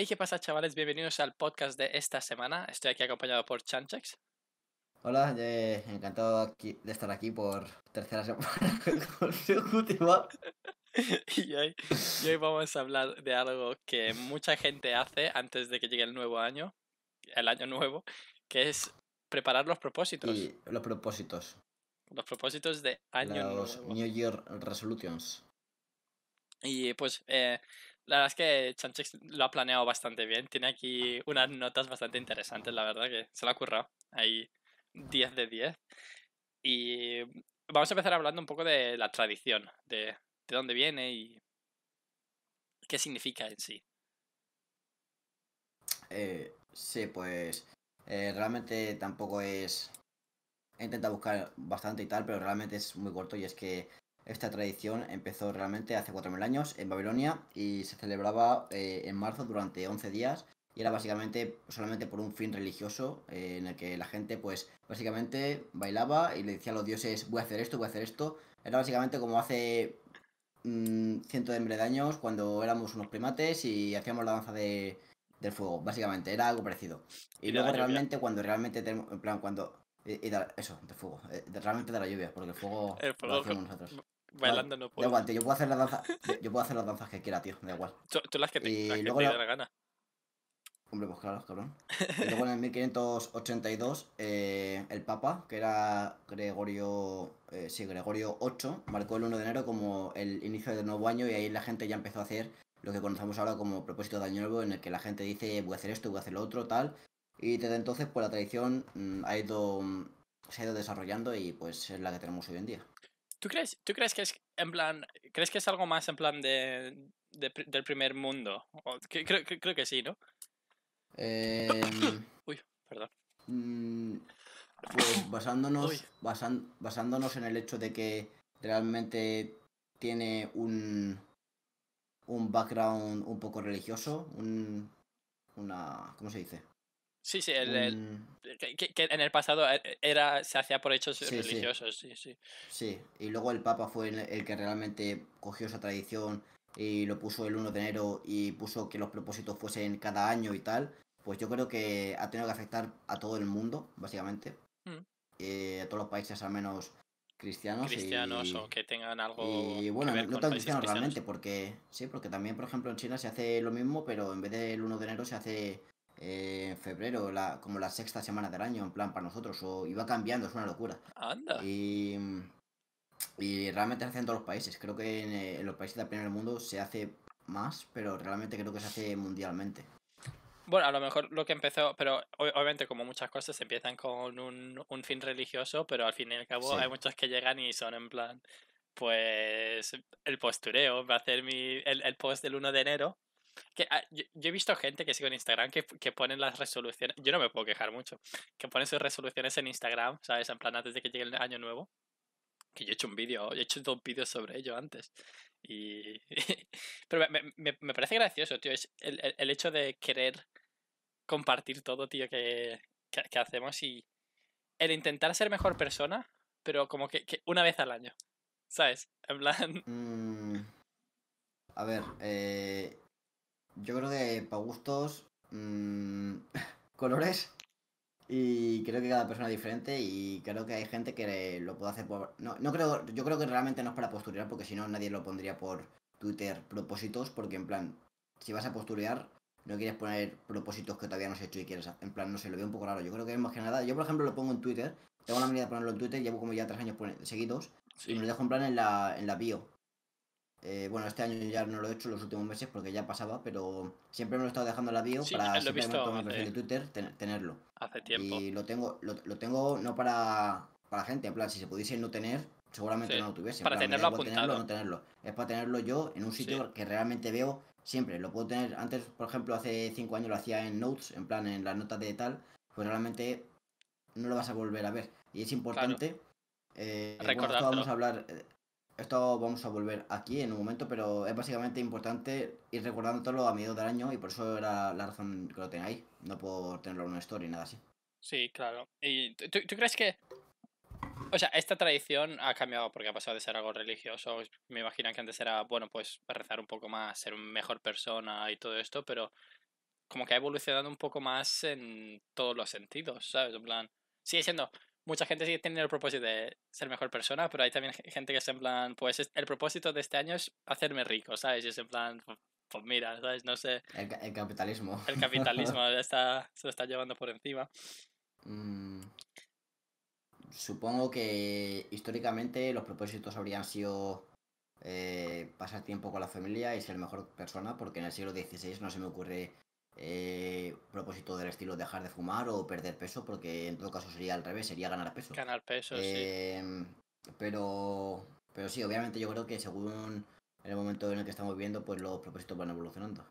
¿Y qué pasa, chavales? Bienvenidos al podcast de esta semana. Estoy aquí acompañado por Chanchex. Hola, eh, encantado de estar aquí por tercera semana consecutiva. y, hoy, y hoy vamos a hablar de algo que mucha gente hace antes de que llegue el nuevo año, el año nuevo, que es preparar los propósitos. Y los propósitos. Los propósitos de año los New Year Resolutions. Y pues eh, la verdad es que Chanchix lo ha planeado bastante bien. Tiene aquí unas notas bastante interesantes, la verdad, que se lo ha currado. Ahí 10 de 10. Y vamos a empezar hablando un poco de la tradición, de, de dónde viene y qué significa en sí. Eh, sí, pues eh, realmente tampoco es... He intentado buscar bastante y tal, pero realmente es muy corto y es que esta tradición empezó realmente hace 4.000 años en Babilonia y se celebraba eh, en marzo durante 11 días y era básicamente solamente por un fin religioso eh, en el que la gente pues básicamente bailaba y le decía a los dioses voy a hacer esto, voy a hacer esto. Era básicamente como hace mm, ciento cientos de miles de años cuando éramos unos primates y hacíamos la danza de, del fuego, básicamente, era algo parecido. Y, luego realmente cuando realmente tenemos, en plan, cuando... Eh, eso, de fuego, realmente de la lluvia, porque el fuego... El fuego nosotros. Bailando no puedo. yo puedo hacer las danzas. Yo puedo hacer las danzas que quiera, tío. Da igual. Tú, las que te, que Hombre, pues claro, cabrón. Y en 1582, eh, el Papa, que era Gregorio. Eh, Gregorio VIII, marcó el 1 de enero como el inicio del nuevo año y ahí la gente ya empezó a hacer lo que conocemos ahora como propósito de año nuevo, en el que la gente dice voy a hacer esto, voy a hacer lo otro, tal. Y desde entonces, pues la tradición mm, ha ido. Mm, se ha ido desarrollando y pues es la que tenemos hoy en día. ¿Tú crees, ¿Tú crees que es en plan, crees que es algo más en plan de, del primer mundo? creo, que, creo, que sí, ¿no? Em, Uy, perdón. Mm, pues basándonos, basándonos en el hecho de que realmente tiene un, un background un poco religioso, un, una, ¿cómo se dice? Sí, sí, el, mm. que, en el pasado eh, era, se hacía por hechos religiosos, sí. sí. sí, y luego el Papa fue el, que realmente cogió esa tradición y lo puso el 1 de enero y puso que los propósitos fuesen cada año y tal. Pues yo creo que ha tenido que afectar a todo el mundo, básicamente. Mm. Eh, a todos los países, al menos cristianos. Cristianos o que tengan algo. Y bueno, no tan cristianos, realmente, porque sí, porque también, por ejemplo, en China se hace lo mismo, pero en vez del 1 de enero se hace eh, en febrero, como la sexta semana del año, en plan, para nosotros, o iba cambiando, es una locura. Y, realmente se hace en todos los países. Creo que en, eh, los países del primer mundo se hace más, pero realmente creo que se hace mundialmente. Bueno, a lo mejor lo que empezó, pero obviamente como muchas cosas empiezan con un, fin religioso, pero al fin y al cabo hay muchas que llegan y son en plan, pues el postureo, va a hacer el, post del 1 de enero Ah, yo, he visto gente que sigue en Instagram que, que ponen las resoluciones. Yo no me puedo quejar mucho. Que ponen sus resoluciones en Instagram, ¿sabes? En plan, antes de que llegue el año nuevo. Que yo he hecho un vídeo, he hecho dos vídeos sobre ello antes. Y. Pero me, parece gracioso, tío. Es el, hecho de querer compartir todo, tío, que, hacemos y. El intentar ser mejor persona, pero como que, una vez al año. ¿Sabes? En plan. Mm. A ver, eh, yo creo que para gustos, mm, colores. Y creo que cada persona es diferente y creo que hay gente que lo puede hacer por... No, no creo, yo creo que realmente no es para posturear porque si no nadie lo pondría por Twitter propósitos porque en plan, si vas a posturear, no quieres poner propósitos que todavía no has hecho y quieres... En plan, no sé, lo veo un poco raro. Yo creo que es más que nada... Yo por ejemplo lo pongo en Twitter, tengo la medida de ponerlo en Twitter, llevo como ya tres años seguidos y me lo dejo en plan en la, en la bio. Eh, bueno, este año ya no lo he hecho los últimos meses porque ya pasaba, pero siempre me lo he estado dejando en la bio para lo Twitter tenerlo. Hace tiempo. Y lo tengo, lo, tengo no para, para gente, en plan, si se pudiese no tener, seguramente no lo tuviese. Para tenerlo apuntado. Es para tenerlo yo en un sitio que realmente veo siempre. Lo puedo tener, antes, por ejemplo, hace cinco años lo hacía en Notes, en plan, en las notas de tal, pues realmente no lo vas a volver a ver. Y es importante. Claro. Eh, vamos a hablar eh, esto vamos a volver aquí en un momento, pero es básicamente importante ir recordándolo a medio del año y por eso era la razón que lo ahí, no por tenerlo en una historia ni nada así. Sí, claro. ¿Y tú, crees que o sea, esta tradición ha cambiado porque ha pasado de ser algo religioso. Me imagino que antes era, bueno, pues rezar un poco más, ser un mejor persona y todo esto, pero como que ha evolucionado un poco más en todos los sentidos, ¿sabes? En plan, sigue siendo mucha gente sigue tiene el propósito de ser mejor persona, pero hay también gente que es en plan, pues el propósito de este año es hacerme rico, ¿sabes? Y es en plan, pues, pues mira, ¿sabes? No sé. El, capitalismo. El capitalismo está, se lo está llevando por encima. Mm, supongo que históricamente los propósitos habrían sido eh, pasar tiempo con la familia y ser mejor persona, porque en el siglo XVI no se me ocurre eh, propósito del estilo dejar de fumar o perder peso, porque en todo caso sería al revés, sería ganar peso. Ganar peso, em, Pero, pero sí, obviamente yo creo que según el momento en el que estamos viviendo, pues los propósitos van evolucionando.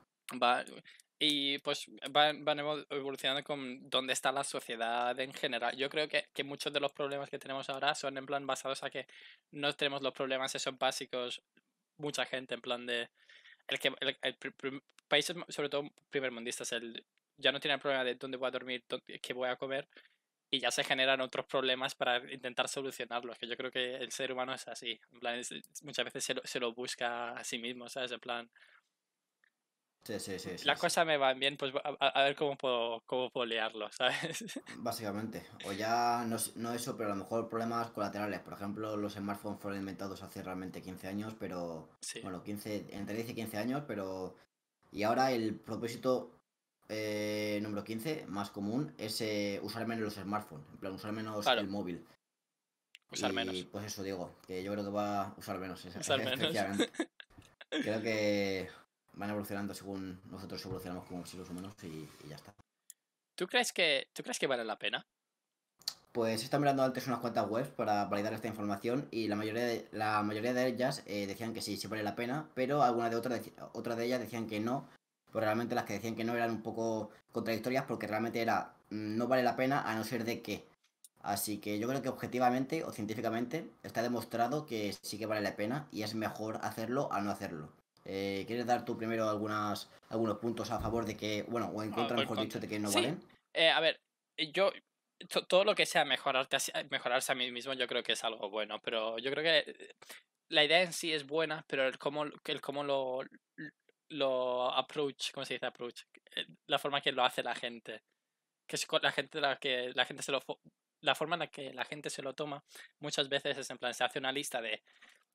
y pues van, evolucionando con dónde está la sociedad en general. Yo creo que, que, muchos de los problemas que tenemos ahora son en plan basados a que no tenemos los problemas esos básicos, mucha gente en plan de el que el, países sobre todo primermundistas el ya no tiene el problema de dónde voy a dormir qué voy a comer y ya se generan otros problemas para intentar solucionarlos que yo creo que el ser humano es así muchas veces se lo, se lo, busca a sí mismo sabes en plan Sí, sí, sí. Las me va bien, pues a, ver cómo puedo, cómo ¿sabes? Básicamente. O ya, no, eso, pero a lo mejor problemas colaterales. Por ejemplo, los smartphones fueron inventados hace realmente 15 años, pero. Bueno, 15, entre 10 y 15 años, pero. Y ahora el propósito eh, número 15, más común, es eh, usar menos los smartphones. En plan, usar menos el móvil. Usar menos. Pues eso digo, que yo creo que va a usar menos. Usar menos. creo que van evolucionando según nosotros evolucionamos como seres humanos y, ya está. ¿Tú crees, que, ¿Tú crees que vale la pena? Pues he estado mirando antes unas cuantas webs para validar esta información y la mayoría de, la mayoría de ellas eh, decían que sí, sí vale la pena, pero algunas de otras, otras de ellas decían que no, pues realmente las que decían que no eran un poco contradictorias porque realmente era mm, no vale la pena a no ser de qué. Así que yo creo que objetivamente o científicamente está demostrado que sí que vale la pena y es mejor hacerlo a no hacerlo. Eh, ¿Quieres dar tú primero algunas, algunos puntos a favor de que, bueno, o en ah, contra, mejor dicho, de que no valen? Eh, a ver, yo, todo lo que sea mejorarse a mí mismo, yo creo que es algo bueno, pero yo creo que eh, la idea en sí es buena, pero el cómo, el cómo lo, lo approach, ¿cómo se dice approach? La forma que lo hace la gente, que la gente la que la gente se lo la forma en la que la gente se lo toma muchas veces es en plan se hace una lista de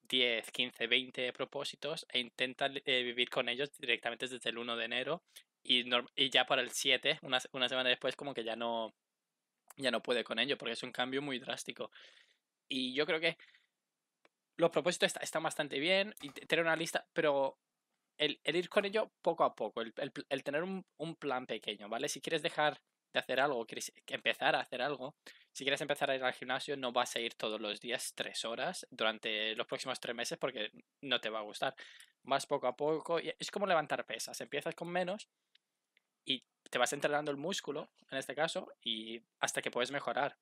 10, 15, 20 propósitos e intenta eh, vivir con ellos directamente desde el 1 de enero y, ya para el 7, una, semana después, como que ya no, ya no puede con ello, porque es un cambio muy drástico. Y yo creo que los propósitos están bastante bien, y tener una lista, pero el, ir con ello poco a poco, el, tener un, un, plan pequeño, ¿vale? Si quieres dejar de hacer algo, quieres empezar a hacer algo, si quieres empezar a ir al gimnasio, no vas a ir todos los días tres horas durante los próximos tres meses porque no te va a gustar. Vas poco a poco. Y es como levantar pesas. Empiezas con menos y te vas entrenando el músculo, en este caso, y hasta que puedes mejorar.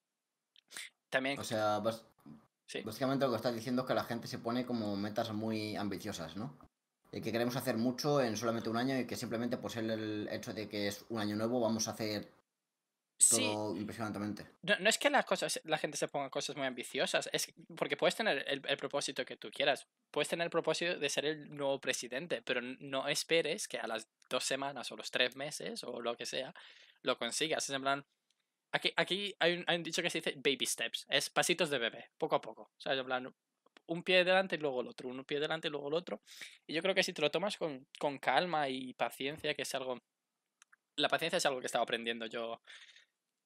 También... O sea, básicamente lo que estás diciendo es que la gente se pone como metas muy ambiciosas, ¿no? Y que queremos hacer mucho en solamente un año y que simplemente por pues, ser el hecho de que es un año nuevo vamos a hacer impresionantemente. No, no, es que las cosas, la gente se ponga cosas muy ambiciosas, es porque puedes tener el, propósito que tú quieras, puedes tener el propósito de ser el nuevo presidente, pero no esperes que a las dos semanas o los tres meses o lo que sea lo consigas. Es en plan, aquí, aquí hay, un, dicho que se dice baby steps, es pasitos de bebé, poco a poco. O sea, en plan, un pie delante y luego el otro, un pie delante y luego el otro. Y yo creo que si te lo tomas con, con calma y paciencia, que es algo... La paciencia es algo que estaba aprendiendo yo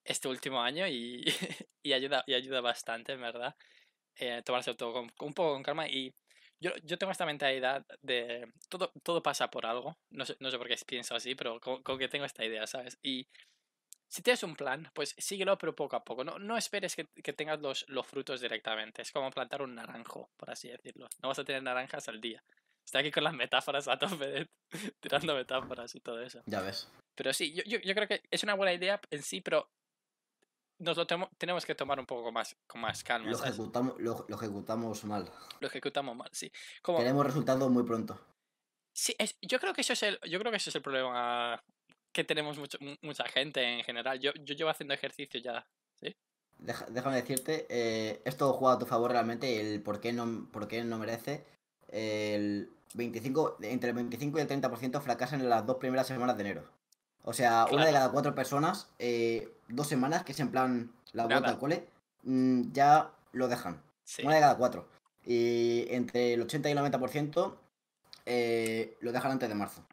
este último año y, y ayuda, y ayuda bastante, en verdad, eh, tomarse todo con, un poco con calma. Y yo, yo tengo esta mentalidad de todo, todo pasa por algo. No sé, no sé por qué pienso así, pero con que tengo esta idea, ¿sabes? Y si tienes un plan, pues síguelo, pero poco a poco. No, no esperes que, que tengas los, los frutos directamente. Es como plantar un naranjo, por así decirlo. No vas a tener naranjas al día. Estoy aquí con las metáforas a tope, de, tirando metáforas y todo eso. Ya ves. Pero sí, yo, yo, creo que es una buena idea en sí, pero nos tenemos que tomar un poco más con más calma. Lo ejecutamos, mal. Lo ejecutamos mal, sí. Como... Tenemos resultados muy pronto. Sí, yo creo que eso es el, yo creo que es el problema que tenemos mucha gente en general. Yo, yo llevo haciendo ejercicio ya, ¿sí? déjame decirte, eh, esto juega a tu favor realmente el por qué no, por qué no merece. El 25, entre el 25 y el 30% fracasan en las dos primeras semanas de enero. O sea, una de cada cuatro personas eh, dos semanas, que es en plan la vuelta al cole, mm, ya lo dejan. Una de cada cuatro. Y entre el 80 y el 90% eh, lo dejan antes de marzo.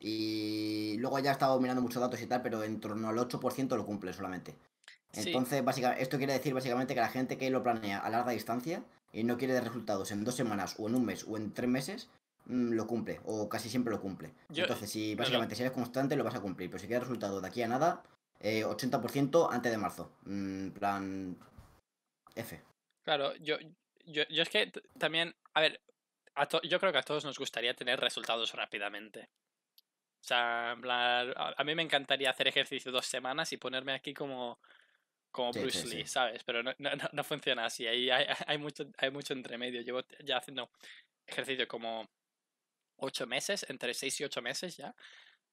Y luego ya he estado mirando muchos datos y tal, pero en torno al 8% lo cumple solamente. Entonces, básicamente, esto quiere decir básicamente que la gente que lo planea a larga distancia y no quiere dar resultados en dos semanas o en un mes o en tres meses, mm, lo cumple, o casi siempre lo cumple. Entonces, si básicamente si eres constante, lo vas a cumplir, pero si quieres resultados de aquí a nada, 80% eh, antes de marzo. Mm, plan F. Claro, yo, yo, es que también, a ver, yo creo que a todos nos gustaría tener resultados rápidamente. O sea, a, mí me encantaría hacer ejercicio dos semanas y ponerme aquí como, como Bruce Lee, ¿sabes? Pero no, funciona así. hay, hay, mucho, hay mucho entre medio. Llevo ya haciendo ejercicio como ocho meses, entre seis y ocho meses ya.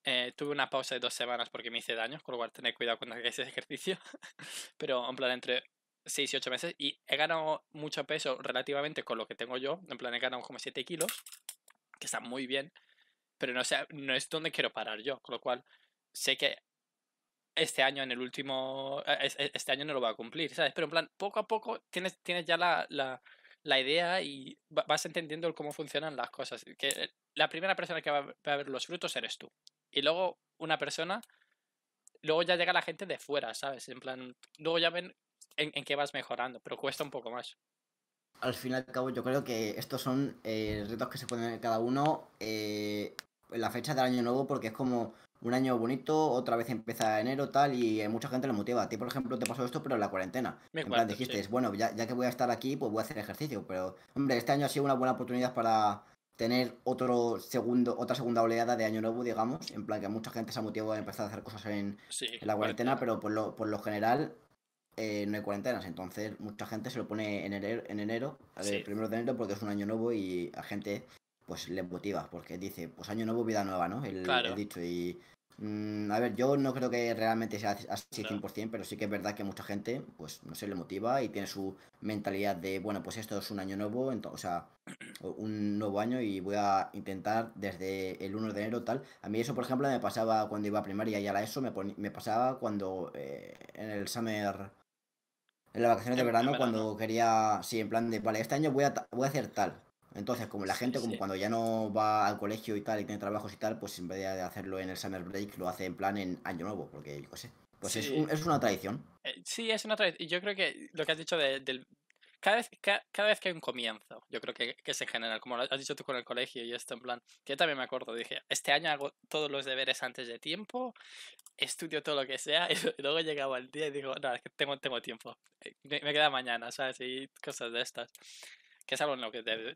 Eh, tuve una pausa de dos semanas porque me hice daño, con lo cual tened cuidado cuando hagáis ese ejercicio. Pero en plan, entre 6 y 8 meses. Y he ganado mucho peso relativamente con lo que tengo yo. En plan, he ganado como 7 kilos, que está muy bien. Pero no, sé, no es donde quiero parar yo. Con lo cual, sé que este año en el último. E, e, e, este año no lo va a cumplir, ¿sabes? Pero en plan, poco a poco tienes, tienes ya la, la, la idea y vas entendiendo cómo funcionan las cosas. Que la primera persona que va a ver los frutos eres tú y luego una persona, luego ya llega la gente de fuera, ¿sabes? En plan, luego ya ven en, qué vas mejorando, pero cuesta un poco más. Al fin y al cabo, yo creo que estos son eh, retos que se ponen cada uno eh, en la fecha del año nuevo, porque es como un año bonito, otra vez empieza enero, tal, y mucha gente lo motiva. A ti, por ejemplo, te pasó esto, pero en la cuarentena. Me en plan, dijiste, bueno, ya que voy a estar aquí, pues voy a hacer ejercicio. Pero, hombre, este año ha sido una buena oportunidad para tener otro segundo, otra segunda oleada de año nuevo, digamos, en plan que mucha gente se ha motivado a empezar a hacer cosas en, la cuarentena, pero por lo, por lo general eh, no hay cuarentenas, entonces mucha gente se lo pone en enero, en enero primero de enero porque es un año nuevo y a gente pues le motiva, porque dice, pues año nuevo, vida nueva, ¿no? El, claro. el dicho, y Mm, a ver, yo no creo que realmente sea así 100%, pero sí que es verdad que mucha gente, pues, no se le motiva y tiene su mentalidad de, bueno, pues esto es un año nuevo, o sea, un nuevo año y voy a intentar desde el 1 de enero tal. A mí eso, por ejemplo, me pasaba cuando iba a primaria y a ESO, me, pasaba cuando eh, en el summer, en las vacaciones de verano, cuando quería, sí, en plan de, vale, este año voy a, voy a hacer tal. Entonces, como la gente, como cuando ya no va al colegio y tal, y tiene trabajos y tal, pues en vez de hacerlo en el summer break, lo hace en plan en año nuevo, porque yo sé. Pues es, es, una tradición. Eh, sí, es una tradición. Yo creo que lo que has dicho de, del... Cada vez, cada, vez que hay un comienzo, yo creo que, que, es en general, como lo has dicho tú con el colegio y esto en plan, que yo también me acuerdo, dije, este año hago todos los deberes antes de tiempo, estudio todo lo que sea, y, luego llegaba el día y digo, no, es que tengo, tengo tiempo, eh, me queda mañana, ¿sabes? Y cosas de estas. Qué es algo lo que de,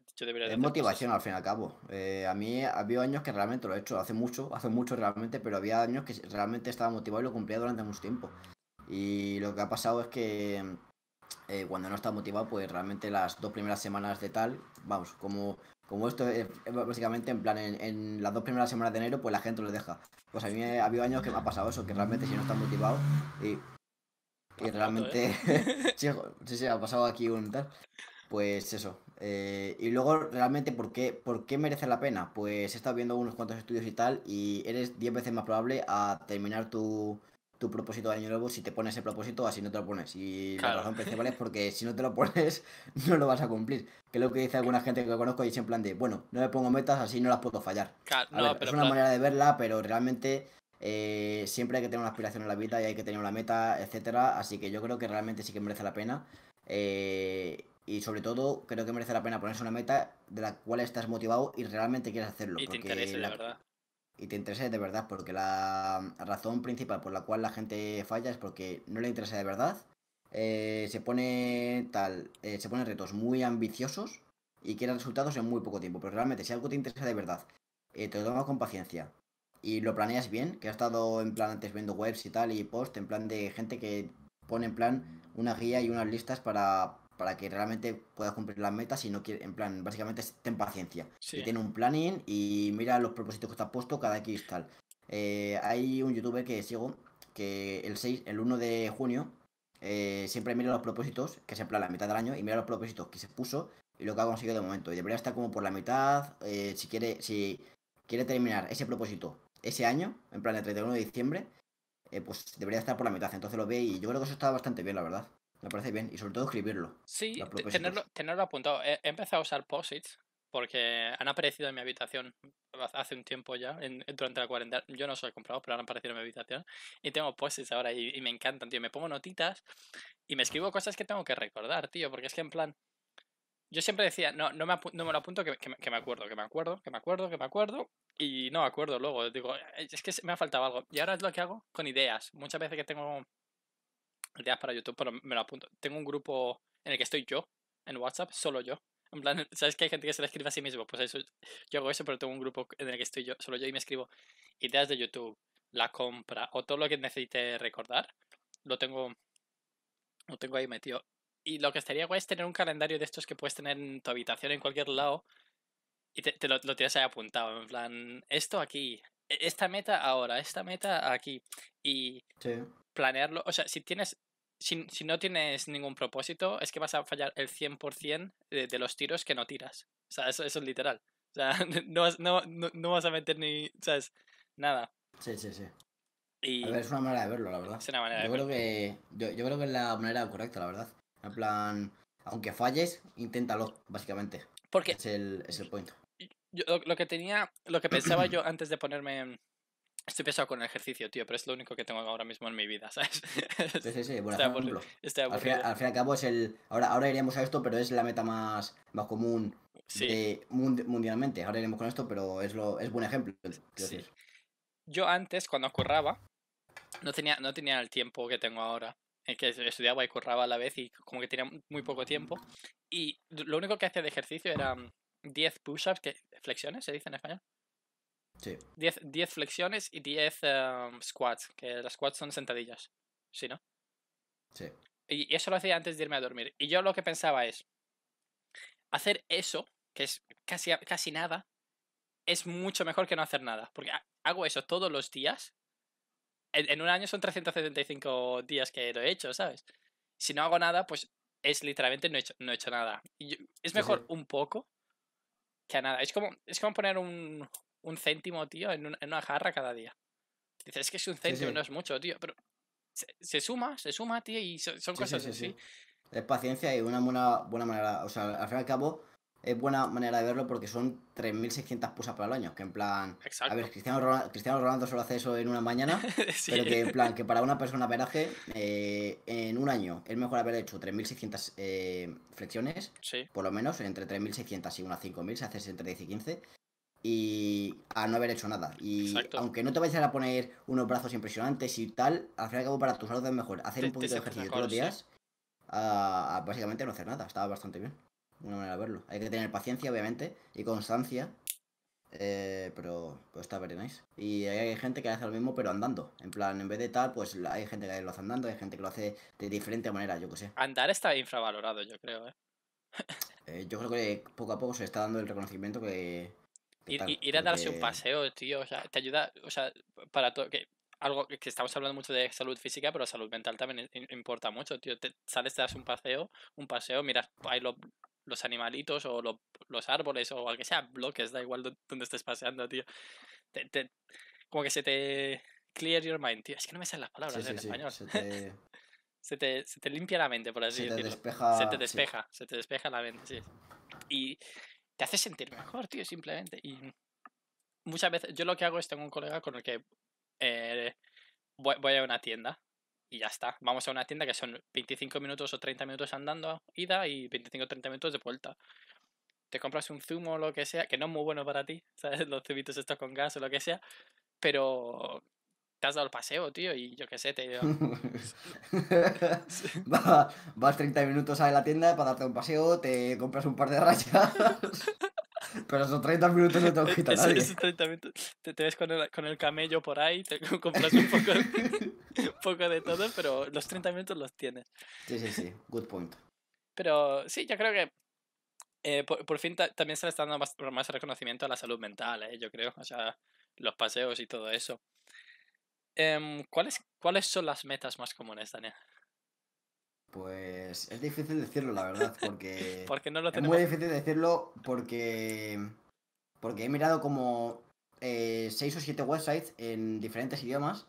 Es motivación al fin y al cabo. Eh, a mí ha habido años que realmente lo he hecho, hace mucho, hace mucho realmente, pero había años que realmente estaba motivado y lo cumplía durante mucho tiempo. Y lo que ha pasado es que eh, cuando no está motivado, pues realmente las dos primeras semanas de tal, vamos, como, como esto es, básicamente en plan, en, las dos primeras semanas de enero, pues la gente lo deja. Pues a mí ha habido años que me ha pasado eso, que realmente si no está motivado y y pues ¿eh? realmente. sí, sí, sí, ha pasado aquí un tal. Pues eso. Eh, y luego, realmente, ¿por qué, ¿por qué merece la pena? Pues he estado viendo unos cuantos estudios y tal, y eres 10 veces más probable a terminar tu, propósito de año nuevo si te pones el propósito así no te lo pones. Y la razón principal es porque si no te lo pones, no lo vas a cumplir. Que es lo que dice alguna gente que conozco y es en plan de, bueno, no me pongo metas, así no las puedo fallar. Claro, pero es una manera de verla, pero realmente eh, siempre hay que tener una aspiración en la vida y hay que tener una meta, etcétera. Así que yo creo que realmente sí que merece la pena. Eh, y sobre todo creo que merece la pena ponerse una meta de la cual estás motivado y realmente quieres hacerlo. Y te interesa de verdad. Y te interesa de verdad, porque la razón principal por la cual la gente falla es porque no le interesa de verdad. Eh, se pone tal, eh, se ponen retos muy ambiciosos y quiere resultados en muy poco tiempo. Pero realmente, si algo te interesa de verdad, eh, te lo tomas con paciencia y lo planeas bien, que has estado en plan antes viendo webs y tal y post, en plan de gente que pone en plan una guía y unas listas para para que realmente puedas cumplir las metas y no quieres, en plan, básicamente ten paciencia. Si Y ten un planning y mira los propósitos que está puesto cada X tal. Eh, hay un youtuber que sigo que el 6, el 1 de junio eh, siempre mira los propósitos, que se en plan la mitad del año, y mira los propósitos que se puso y lo que ha conseguido de momento. Y debería estar como por la mitad, eh, si quiere, si quiere terminar ese propósito ese año, en plan el 31 de diciembre, eh, pues debería estar por la mitad. Entonces lo ve y yo creo que eso está bastante bien, la verdad. Me parece bien. Y sobre todo escribirlo. Sí, tenerlo, tenerlo apuntado. He, empezado a usar posits porque han aparecido en mi habitación hace un tiempo ya, en, durante la cuarentena. Yo no los he comprado, pero han aparecido en mi habitación. Y tengo posits ahora y, me encantan, tío. Me pongo notitas y me escribo cosas que tengo que recordar, tío. Porque es que en plan... Yo siempre decía, no, no me, me lo apunto que, que, me, que, me acuerdo, que me acuerdo, que me acuerdo, que me acuerdo, y no me acuerdo luego. Digo, es que me ha faltado algo. Y ahora es lo que hago con ideas. Muchas veces que tengo ideas para YouTube, pero me lo apunto. Tengo un grupo en el que estoy yo, en WhatsApp, solo yo. En plan, ¿sabes que hay gente que se le escribe a sí mismo? Pues eso, yo hago eso, pero tengo un grupo en el que estoy yo, solo yo, y me escribo ideas de YouTube, la compra, o todo lo que necesite recordar. Lo tengo, lo tengo ahí metido. Y lo que estaría guay es tener un calendario de estos que puedes tener en tu habitación, en cualquier lado, y te, lo, lo, tienes ahí apuntado, en plan, esto aquí, e, esta meta ahora, esta meta aquí. Y planearlo, o sea, si tienes... Si, si, no tienes ningún propósito, es que vas a fallar el 100% de, los tiros que no tiras. O sea, eso, es literal. O sea, no, vas, no, no, vas a meter ni, ¿sabes? Nada. Sí, sí, sí. A ver, es una manera de verlo, la verdad. yo creo Que, yo, creo que es la manera correcta, la verdad. En plan, aunque falles, inténtalo, básicamente. Porque es el, es el punto. lo, que tenía, lo que pensaba yo antes de ponerme... Estoy pesado con el ejercicio, tío, pero es lo único que tengo ahora mismo en mi vida, ¿sabes? Sí, sí, sí. Bueno, al, fin, al, fin, y al cabo es el... Ahora, ahora iríamos a esto, pero es la meta más, más común mundialmente. Ahora iremos con esto, pero es, lo, es buen ejemplo. Yo antes, cuando curraba, no tenía, no tenía el tiempo que tengo ahora que estudiaba y corraba a la vez y como que tenía muy poco tiempo. Y lo único que hacía de ejercicio eran 10 mm, push-ups, que flexiones se dice en español. Sí. 10, flexiones y 10 em, squats, que las squats son sentadillas. ¿Sí, no? Sí. Y eso lo hacía antes de irme a dormir. Y yo lo que pensaba es, hacer eso, que es casi, casi nada, es mucho mejor que no hacer nada. Porque hago eso todos los días en, un año son 375 días que lo he hecho, ¿sabes? Si no hago nada, pues es literalmente no he hecho, no he hecho nada. es mejor un poco que a nada. Es como, es como poner un, un céntimo, tío, en una, en una jarra cada día. Dices, es que es un céntimo, no es mucho, tío, pero se, suma, se suma, tío, y son, cosas así. Es paciencia y una buena, buena manera. O sea, al fin y al cabo, es buena manera de verlo porque son 3.600 pusas para el año. Que en plan. A ver, Cristiano Ronaldo, solo hace eso en una mañana. Pero que en plan, que para una persona veraje, eh, en un año es mejor haber hecho 3.600 eh, flexiones. Por lo menos, entre 3.600 y unas 5.000, se hace entre 10 y 15. Y a no haber hecho nada. Y aunque no te vayas a poner unos brazos impresionantes y tal, al fin y al cabo, para tus salud es mejor hacer un poquito de ejercicio todos los días. a ah, básicamente no hacer nada. Estaba bastante bien una manera de verlo. Hay que tener paciencia, obviamente, y constancia. Eh, pero, pues está very nice. Y hay gente que hace lo mismo, pero andando. En plan, en vez de tal, pues hay gente que lo hace andando, hay gente que lo hace de diferente manera, yo que sé. Andar está infravalorado, yo creo, ¿eh? ¿eh? yo creo que poco a poco se está dando el reconocimiento que. ir, a darse un paseo, tío, o sea, te ayuda, o sea, para todo. Que algo que estamos hablando mucho de salud física, pero salud mental también importa mucho, tío. Te sales, te das un paseo, un paseo, miras ahí lo los animalitos o los árboles o que sea bloques, da igual donde estés paseando, tío. como que se te clear your mind, tío. Es que no me salen las palabras en español. Se te... limpia la mente, por así decirlo. despeja... Se te despeja, se te despeja la mente, sí. Y te hace sentir mejor, tío, simplemente. Y muchas veces, yo lo que hago es tengo un colega con el que eh, voy a una tienda y ya está. Vamos a una tienda que son 25 minutos o 30 minutos andando ida y 25 o 30 minutos de vuelta. Te compras un zumo o lo que sea, que no es muy bueno para ti, ¿sabes? Los zumitos estos con gas o lo que sea, pero te has dado el paseo, tío, y yo qué sé, te digo... vas 30 minutos a la tienda para darte un paseo, te compras un par de rachas Pero esos 30 minutos no te los eh, quita nadie. Esos 30 minutos te, ves con el, con el, camello por ahí, te compras un poco, poco de todo, pero los 30 minutos los tienes. Sí, sí, sí, good point. Pero sí, yo creo que eh, por, fin también se le está dando más, reconocimiento a la salud mental, eh, yo creo, o sea, los paseos y todo eso. Em, ¿cuáles, ¿Cuáles son las metas más comunes, Daniel? Pues es difícil decirlo, la verdad, porque. no lo tenemos. Es muy difícil decirlo porque. Porque he mirado como 6 eh, seis o 7 websites en diferentes idiomas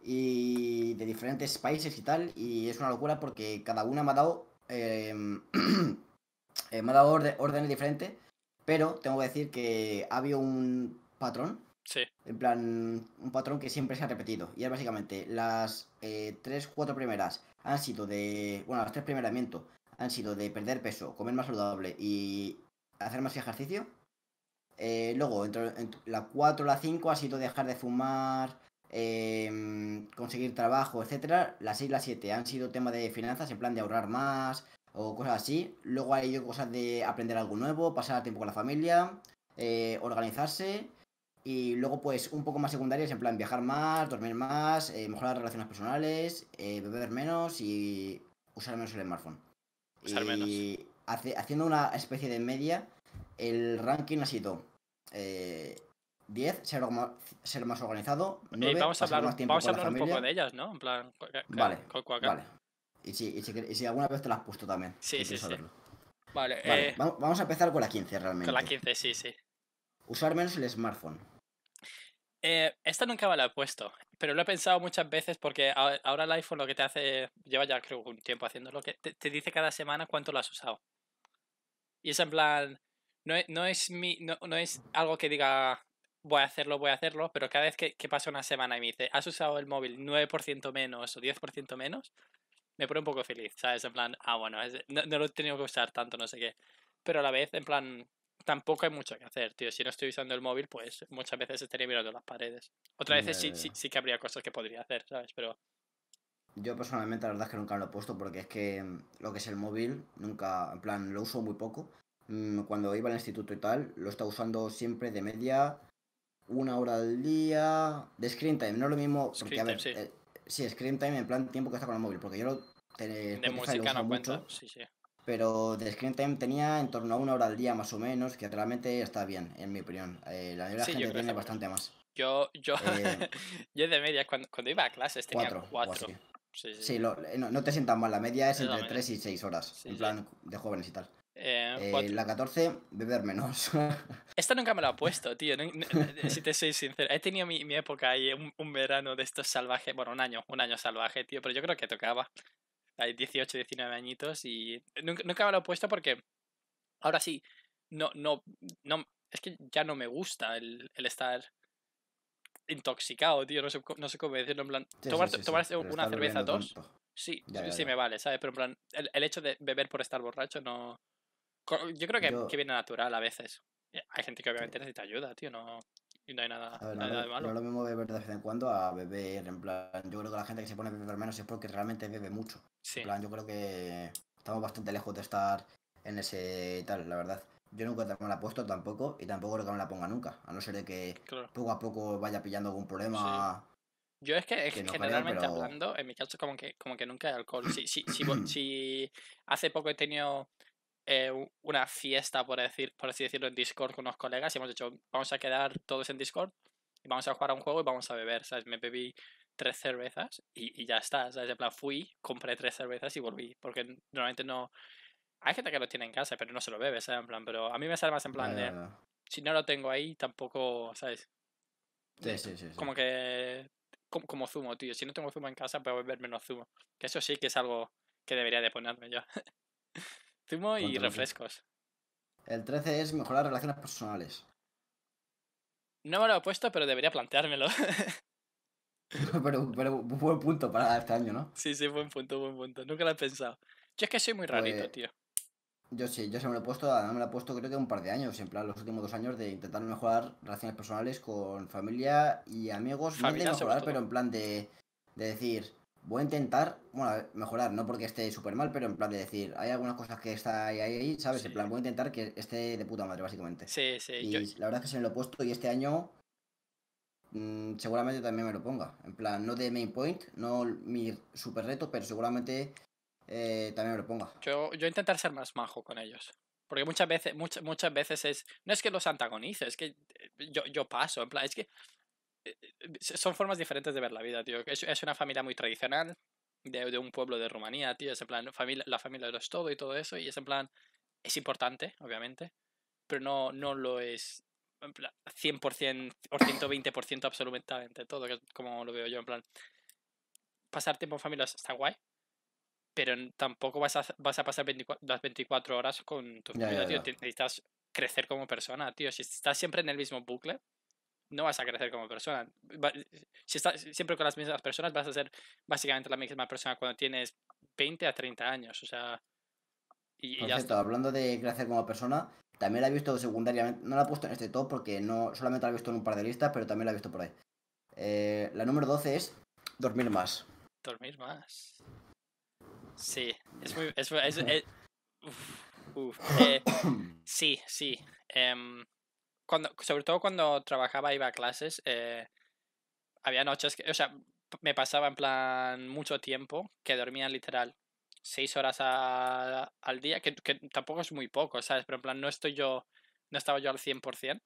y de diferentes países y tal. Y es una locura porque cada una me ha dado. Em, eh, me ha dado órdenes diferentes. Pero tengo que decir que ha habido un patrón. Sí. En plan, un patrón que siempre se ha repetido. Y es básicamente las eh, tres, cuatro primeras han sido de, bueno, los tres primeramientos han sido de perder peso, comer más saludable y hacer más ejercicio. Eh, luego, entre, la 4 la 5 ha sido dejar de fumar, em, conseguir trabajo, etcétera. La 6 la 7 han sido tema de finanzas, en plan de ahorrar más o cosas así. Luego hay cosas de aprender algo nuevo, pasar tiempo con la familia, eh, organizarse y luego, pues, un poco más secundarias, en plan viajar más, dormir más, eh, mejorar las relaciones personales, eh, beber menos y usar menos el smartphone. Usar menos. Y haciendo una especie de media, el ranking ha sido eh, 10, ser, más organizado. 9, vamos a hablar, vamos a hablar un poco de ellas, ¿no? En plan, vale, Y si, alguna vez te las has puesto también. Sí, sí, sí. Vale, vale eh, vamos a empezar con la 15 realmente. Con la 15, sí, sí. Usar menos el smartphone. Eh, esta nunca me la he puesto, pero lo he pensado muchas veces porque ahora el iPhone lo que te hace, lleva ya creo un tiempo haciéndolo, que te, dice cada semana cuánto lo has usado. Y es en plan, no, e, es, no, es algo que diga voy a hacerlo, voy a hacerlo, pero cada vez que, pasa una semana y me dice, has usado el móvil 9% menos o 10% menos, me pone un poco feliz, ¿sabes? En plan, ah, bueno, no, no, lo he tenido que usar tanto, no sé qué. Pero a la vez, en plan, tampoco hay mucho que hacer, tío. Si no estoy usando el móvil, pues muchas veces estaría mirando las paredes. Otras veces sí, sí, sí que habría cosas que podría hacer, ¿sabes? Pero yo personalmente la verdad es que nunca lo he puesto porque es que mm, lo que es el móvil, nunca, en plan, lo uso muy poco. Mm, cuando iba al instituto y tal, lo estaba usando siempre de media una hora al día de screen time. No lo mismo, porque a ver, eh, sí. screen time en plan tiempo que está con el móvil, porque yo lo... de no cuenta, sí, sí pero de screen time tenía en torno a una hora al día más o menos, que realmente está bien, en mi opinión. Eh, la mayoría la gente tiene bastante más. Yo, yo, eh, yo de media, cuando, iba a clases tenía cuatro. Sí, sí, eh, no, no, te sientas mal, la media es, entre tres y seis horas, en plan de jóvenes y tal. la 14, beber menos. Esta nunca me la he puesto, tío. si te soy sincero, he tenido mi, mi época ahí, un, un, verano de estos salvajes, bueno, un año, un año salvaje, tío, pero yo creo que tocaba. Hay 18, 19 añitos y nunca, me lo he puesto porque ahora sí, no, no, no, es que ya no me gusta el, estar intoxicado, tío, no sé, no sé cómo decirlo, en plan, tomar, una cerveza, dos, sí, sí me vale, ¿sabes? Pero en plan, el, hecho de beber por estar borracho no... Yo creo que, que viene natural a veces. Eh, hay gente que obviamente necesita ayuda, tío, no... Y no hay nada, de malo. Yo lo mismo beber de vez en cuando a beber, en plan, yo creo que la gente que se pone a beber menos es porque realmente bebe mucho. En plan, yo creo que estamos bastante lejos de estar en ese tal, la verdad. Yo nunca me la he puesto tampoco y tampoco creo que me la ponga nunca, a no ser de que poco a poco vaya pillando algún problema. Yo es que, generalmente hablando, en mi caso como que como que nunca hay alcohol. Si, si, si, si, hace poco he tenido eh, una fiesta, por, decir, por así decirlo, en Discord con unos colegas y hemos dicho, vamos a quedar todos en Discord y vamos a jugar a un juego y vamos a beber, ¿sabes? Me bebí tres cervezas y, ya está, ¿sabes? En plan, fui, compré tres cervezas y volví, porque normalmente no... Hay gente que lo tiene en casa, pero no se lo bebe, ¿sabes? En plan, pero a mí me sale más en plan de... si no lo tengo ahí, tampoco, ¿sabes? Sí, sí, sí, como que... Como, como, zumo, tío. Si no tengo zumo en casa, puedo beber menos zumo. Que eso sí que es algo que debería de ponerme yo. Tumo y refrescos. El 13 es mejorar relaciones personales. No me lo he puesto, pero debería planteármelo. pero, pero buen punto para este año, ¿no? Sí, sí, buen punto, buen punto. Nunca lo he pensado. Yo es que soy muy rarito, pues, tío. Yo sí, yo se me lo he puesto, me lo he puesto creo que un par de años, en plan los últimos dos años de intentar mejorar relaciones personales con familia y amigos. Familia no de mejorar, pero en plan de, de decir, voy a intentar, bueno, mejorar, no porque esté súper mal, pero en plan de decir, hay algunas cosas que está ahí, ¿sabes? En plan, voy a intentar que esté de puta madre, básicamente. Sí, sí. Y la verdad es que se me lo he puesto y este año mm, seguramente también me lo ponga. En plan, no de main point, no mi super reto, pero seguramente eh, también me lo ponga. Yo, yo intentar ser más majo con ellos. Porque muchas veces, muchas, muchas veces es, no es que los antagonice, es que eh, yo, yo paso, en plan, es que eh, son formas diferentes de ver la vida, tío. Es, una familia muy tradicional de, un pueblo de Rumanía, tío. Es plan, familia, la familia lo es todo y todo eso. Y es plan, es importante, obviamente, pero no, no lo es en plan, 100% o 120% absolutamente todo, que es como lo veo yo. En plan, pasar tiempo en familia está guay, pero tampoco vas a, vas a pasar las 24 horas con tu familia, Necesitas crecer como persona, tío. Si estás siempre en el mismo bucle, no vas a crecer como persona. Si estás siempre con las mismas personas, vas a ser básicamente la misma persona cuando tienes 20 a 30 años. O sea. Y, Ya hablando de crecer como persona, también la he visto secundariamente. No la he puesto en este top porque no solamente la he visto en un par de listas, pero también la he visto por ahí. Eh, la número 12 es dormir más. Dormir más. Sí, es muy. Eh, sí, sí. Em, sobre todo cuando trabajaba, iba a clases, eh, había noches que, o sea, me pasaba en plan mucho tiempo que dormía literal seis horas al día, que, que, tampoco es muy poco, ¿sabes? Pero en plan no estoy yo, no estaba yo al 100%.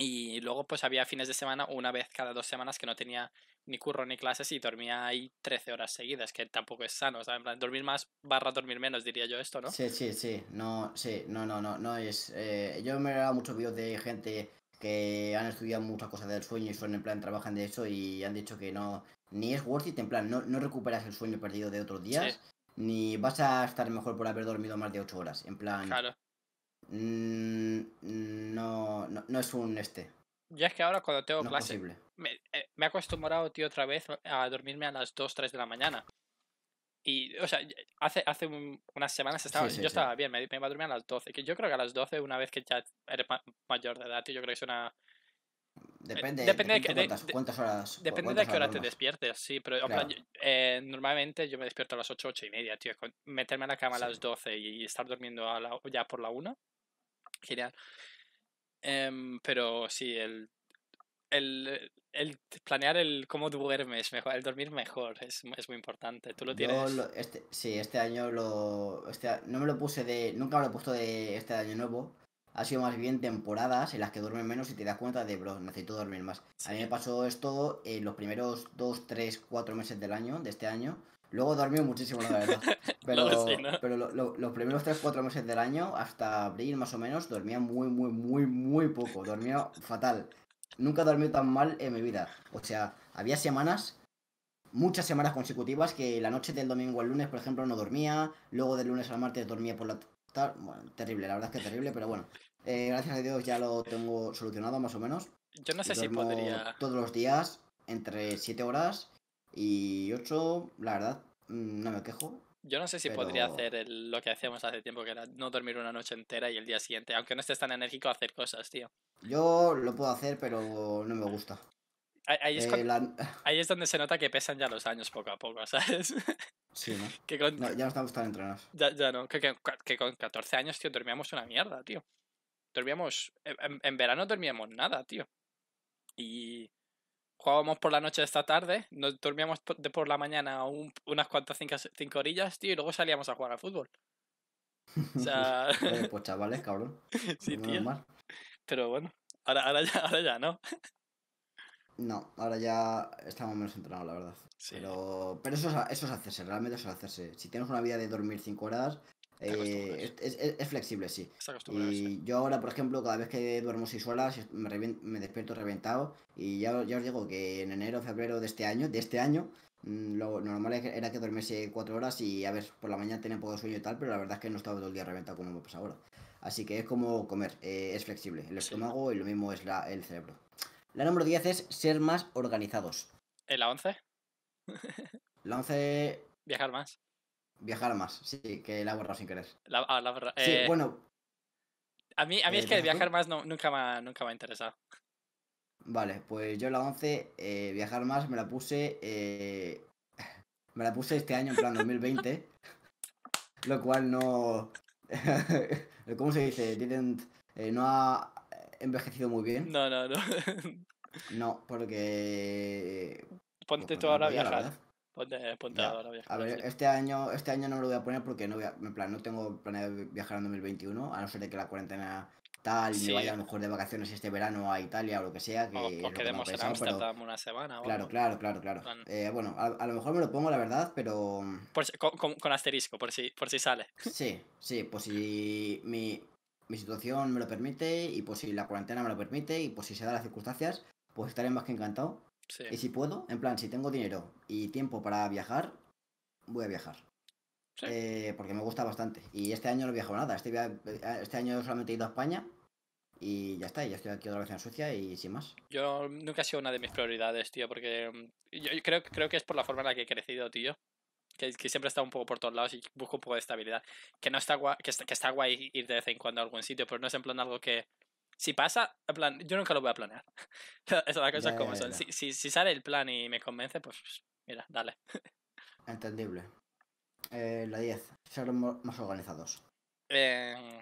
Y luego pues había fines de semana una vez cada dos semanas que no tenía ni curro ni clases y dormía ahí 13 horas seguidas, que tampoco es sano, ¿sabes? en plan, dormir más barra dormir menos, diría yo esto, ¿no? Sí, sí, sí, no, sí, no, no, no, no es... Eh, yo me he dado muchos vídeos de gente que han estudiado muchas cosas del sueño y son en plan, trabajan de eso y han dicho que no, ni es worth it, en plan, no, no recuperas el sueño perdido de otros días, ni vas a estar mejor por haber dormido más de 8 horas, en plan... Claro. Mm, no, no, no, es un este. Ya es que ahora cuando tengo no clase, me, eh, me, he acostumbrado, tío, otra vez a dormirme a las 2, 3 de la mañana. Y, o sea, hace, hace unas semanas estaba, yo estaba bien, me, iba a dormir a las 12. Que yo creo que a las 12, una vez que ya eres mayor de edad, tío, yo creo que es una, Depende, de, cuántas, horas. Depende de qué hora te despiertes, sí, pero eh, normalmente yo me despierto a las 8, 8 y media, tío. meterme a la cama a las 12 y estar durmiendo ya por la 1, genial. Em, pero sí, el, el, planear el cómo duermes, mejor, el dormir mejor, es, muy importante. Tú lo tienes. Este, sí, este año lo. Este no me lo puse de. Nunca me lo he puesto de este año nuevo ha sido más bien temporadas en las que duermes menos y te das cuenta de, bro, necesito dormir más. A mí me pasó esto en eh, los primeros 2, 3, 4 meses del año, de este año. Luego dormí muchísimo, la verdad. Pero, los primeros 3, 4 meses del año, hasta abril más o menos, dormía muy, muy, muy, muy poco. Dormía fatal. Nunca dormí tan mal en mi vida. O sea, había semanas muchas semanas consecutivas que la noche del domingo al lunes, por ejemplo, no dormía, luego del lunes al martes dormía por la, terrible, la verdad es que terrible, pero bueno. Eh, gracias a Dios ya lo tengo solucionado más o menos. Yo no sé si podría. Todos los días, entre 7 horas y 8, la verdad, mm, no me quejo. Yo no sé si podría hacer lo que hacíamos hace tiempo, que era no dormir una noche entera y el día siguiente, aunque no estés tan enérgico, hacer cosas, tío. Yo lo puedo hacer, pero no me gusta. Ahí es, eh, ahí es, donde se nota que pesan ya los años poco a poco, ¿sabes? Sí, ¿no? ya no estamos tan entrenados. Ya, ya no, que, con 14 años, tío, dormíamos una mierda, tío. Dormíamos, en, verano dormíamos nada, tío. Y jugábamos por la noche esta tarde, nos dormíamos por, de por la mañana unas cuantas cinco, cinco, orillas, tío, y luego salíamos a jugar al fútbol. O sea... pues chavales, cabrón. Sí, tío. Pero bueno, ahora, ahora, ya, ahora ya no. No, ahora ya estamos menos entrenados, la verdad. Pero, pero eso, es, hacerse, realmente eso es hacerse. Si tienes una vida de dormir 5 horas, eh, es, flexible, sí. Y yo ahora, por ejemplo, cada vez que duermo 6 horas, me, me despierto reventado. Y ya, ya os digo que en enero, febrero de este año, de este año, mm, lo normal era que dormiese 4 horas y a ver, por la mañana tenía poco sueño y tal, pero la verdad es que no estaba todo el día reventado como me pasa ahora. Así que es como comer, eh, es flexible. El estómago y lo mismo es la, el cerebro. La número 10 es ser más organizados. ¿En ¿Eh, la 11? la 11... Viajar más. Viajar más, sí, que la he sin querer. ah, la Sí, eh, bueno. A mí, mí eh, es que viajar más nunca, me, nunca ha interesado. Vale, pues yo la 11, viajar más, me la puse. me la puse este año, en plan 2020. lo cual no. ¿Cómo se dice? no ha envejecido muy bien. No, no, no. no, porque. Eh, ponte pues, tú ahora a viajar. Ponte, eh, ponte ahora a viajar. A ver, este año, este año no lo voy a poner porque no voy tengo planeado viajar en 2021, a no ser de que la cuarentena tal, y me vaya a lo mejor de vacaciones este verano a Italia o lo que sea. o, quedemos en una semana. claro, claro, claro, claro. Eh, bueno, a, lo mejor me lo pongo, la verdad, pero... con, asterisco, por si, por si sale. Sí, sí, por si mi, mi situación me lo permite y pues si la cuarentena me lo permite y pues si se dan las circunstancias, pues estaré más que encantado. Y si puedo, en plan, si tengo dinero y tiempo para viajar, voy a viajar. Eh, porque me gusta bastante. Y este año no he viajado nada. Este, eh, este, año solamente he ido a España y ya está, ya estoy aquí otra vez en Suecia y sin más. Yo nunca ha sido una de mis prioridades, tío, porque mm, yo creo, creo que es por la forma en la que he crecido, tío que, siempre está un poco por todos lados y busco un poco de estabilidad. Que no está guay, que está, que está guay ir de vez en cuando a algún sitio, pero no es en plan algo que. Si pasa, plan, yo nunca lo voy a planear. Esas es la cosa como son. Si, si, sale el plan y me convence, pues mira, dale. Entendible. Eh, la 10. Ser más organizados. Em,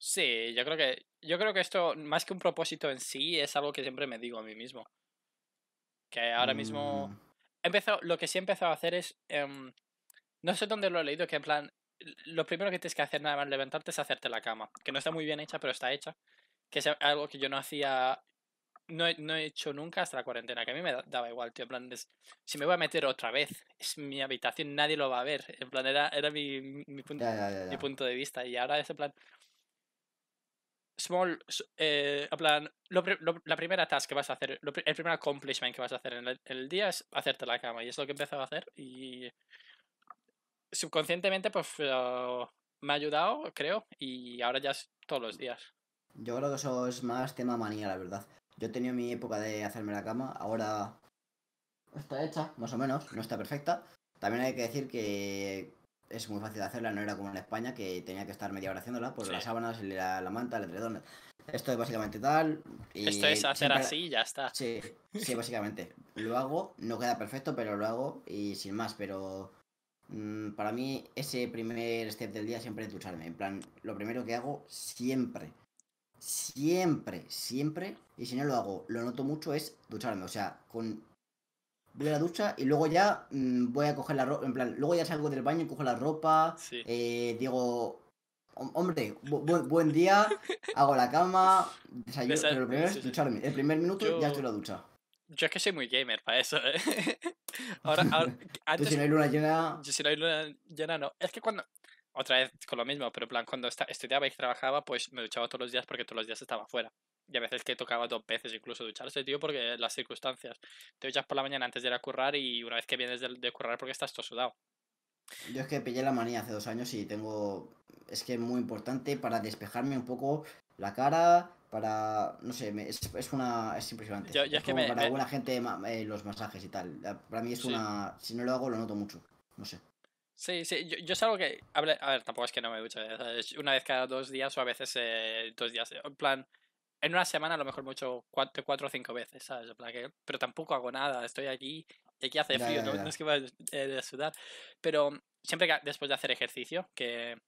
sí, yo creo que. Yo creo que esto, más que un propósito en sí, es algo que siempre me digo a mí mismo. Que ahora mismo. Mm. empezó lo que sí he empezado a hacer es. Em, no sé dónde lo he leído, que en plan, lo primero que tienes que hacer nada más levantarte es hacerte la cama, que no está muy bien hecha, pero está hecha, que es algo que yo no hacía, no he, hecho nunca hasta la cuarentena, que a mí me daba igual, tío, en plan, es, si me voy a meter otra vez, es mi habitación, nadie lo va a ver, en plan, era, era mi, mi, punto, de vista, y ahora es plan... Small, eh, en plan, la primera task que vas a hacer, el primer accomplishment que vas a hacer en el, día es hacerte la cama, y es lo que empezaba a hacer, y subconscientemente, pues me ha ayudado, creo, y ahora ya es todos los días. Yo creo que eso es más tema manía, la verdad. Yo he tenido mi época de hacerme la cama, ahora está hecha, más o menos, no está perfecta. También hay que decir que es muy fácil de hacerla, no era como en España, que tenía que estar media hora haciéndola por pues, las sábanas, la, la manta, el edredón. Esto es básicamente tal. Esto es hacer así y ya está. Sí, sí, básicamente. Lo hago, no queda perfecto, pero lo hago y sin más. Pero Mm, para mí ese primer step del día siempre es ducharme. En plan, lo primero que hago siempre, siempre, siempre, y si no lo hago, lo noto mucho, es ducharme. O sea, con voy a la ducha y luego ya mm, voy a coger la ropa, en plan, luego ya salgo del baño y cojo la ropa, eh, digo, hombre, buen día, hago la cama, desayuno, pero lo primero es ducharme. El primer minuto ya estoy en la ducha. Yo es que soy muy gamer para eso, ¿eh? Ahora, si no luna llena. Yo si no hay luna llena, no. Es que cuando. Otra vez con lo mismo, pero en plan, cuando estudiaba y este trabajaba, pues me duchaba todos los días porque todos los días estaba fuera. Y a veces que tocaba dos veces incluso ducharse, tío, porque las circunstancias. Te duchas por la mañana antes de ir a currar y una vez que vienes de, de currar porque estás todo sudado. Yo es que pillé la manía hace dos años y tengo es que es muy importante para despejarme un poco la cara, para, no sé, es, una, es impresionante. para alguna gente eh, los masajes y tal. Para mí es una, si no lo hago lo noto mucho, no sé. Sí, sí, yo, yo es algo que, a ver, tampoco es que no me duche, una vez cada dos días o a veces eh, dos días, en plan, en una semana a lo mejor mucho cuatro, cuatro o cinco veces, ¿sabes? pero tampoco hago nada, estoy aquí y aquí hace frío, No, es que vaya a eh, sudar. Pero siempre que, después de hacer ejercicio, que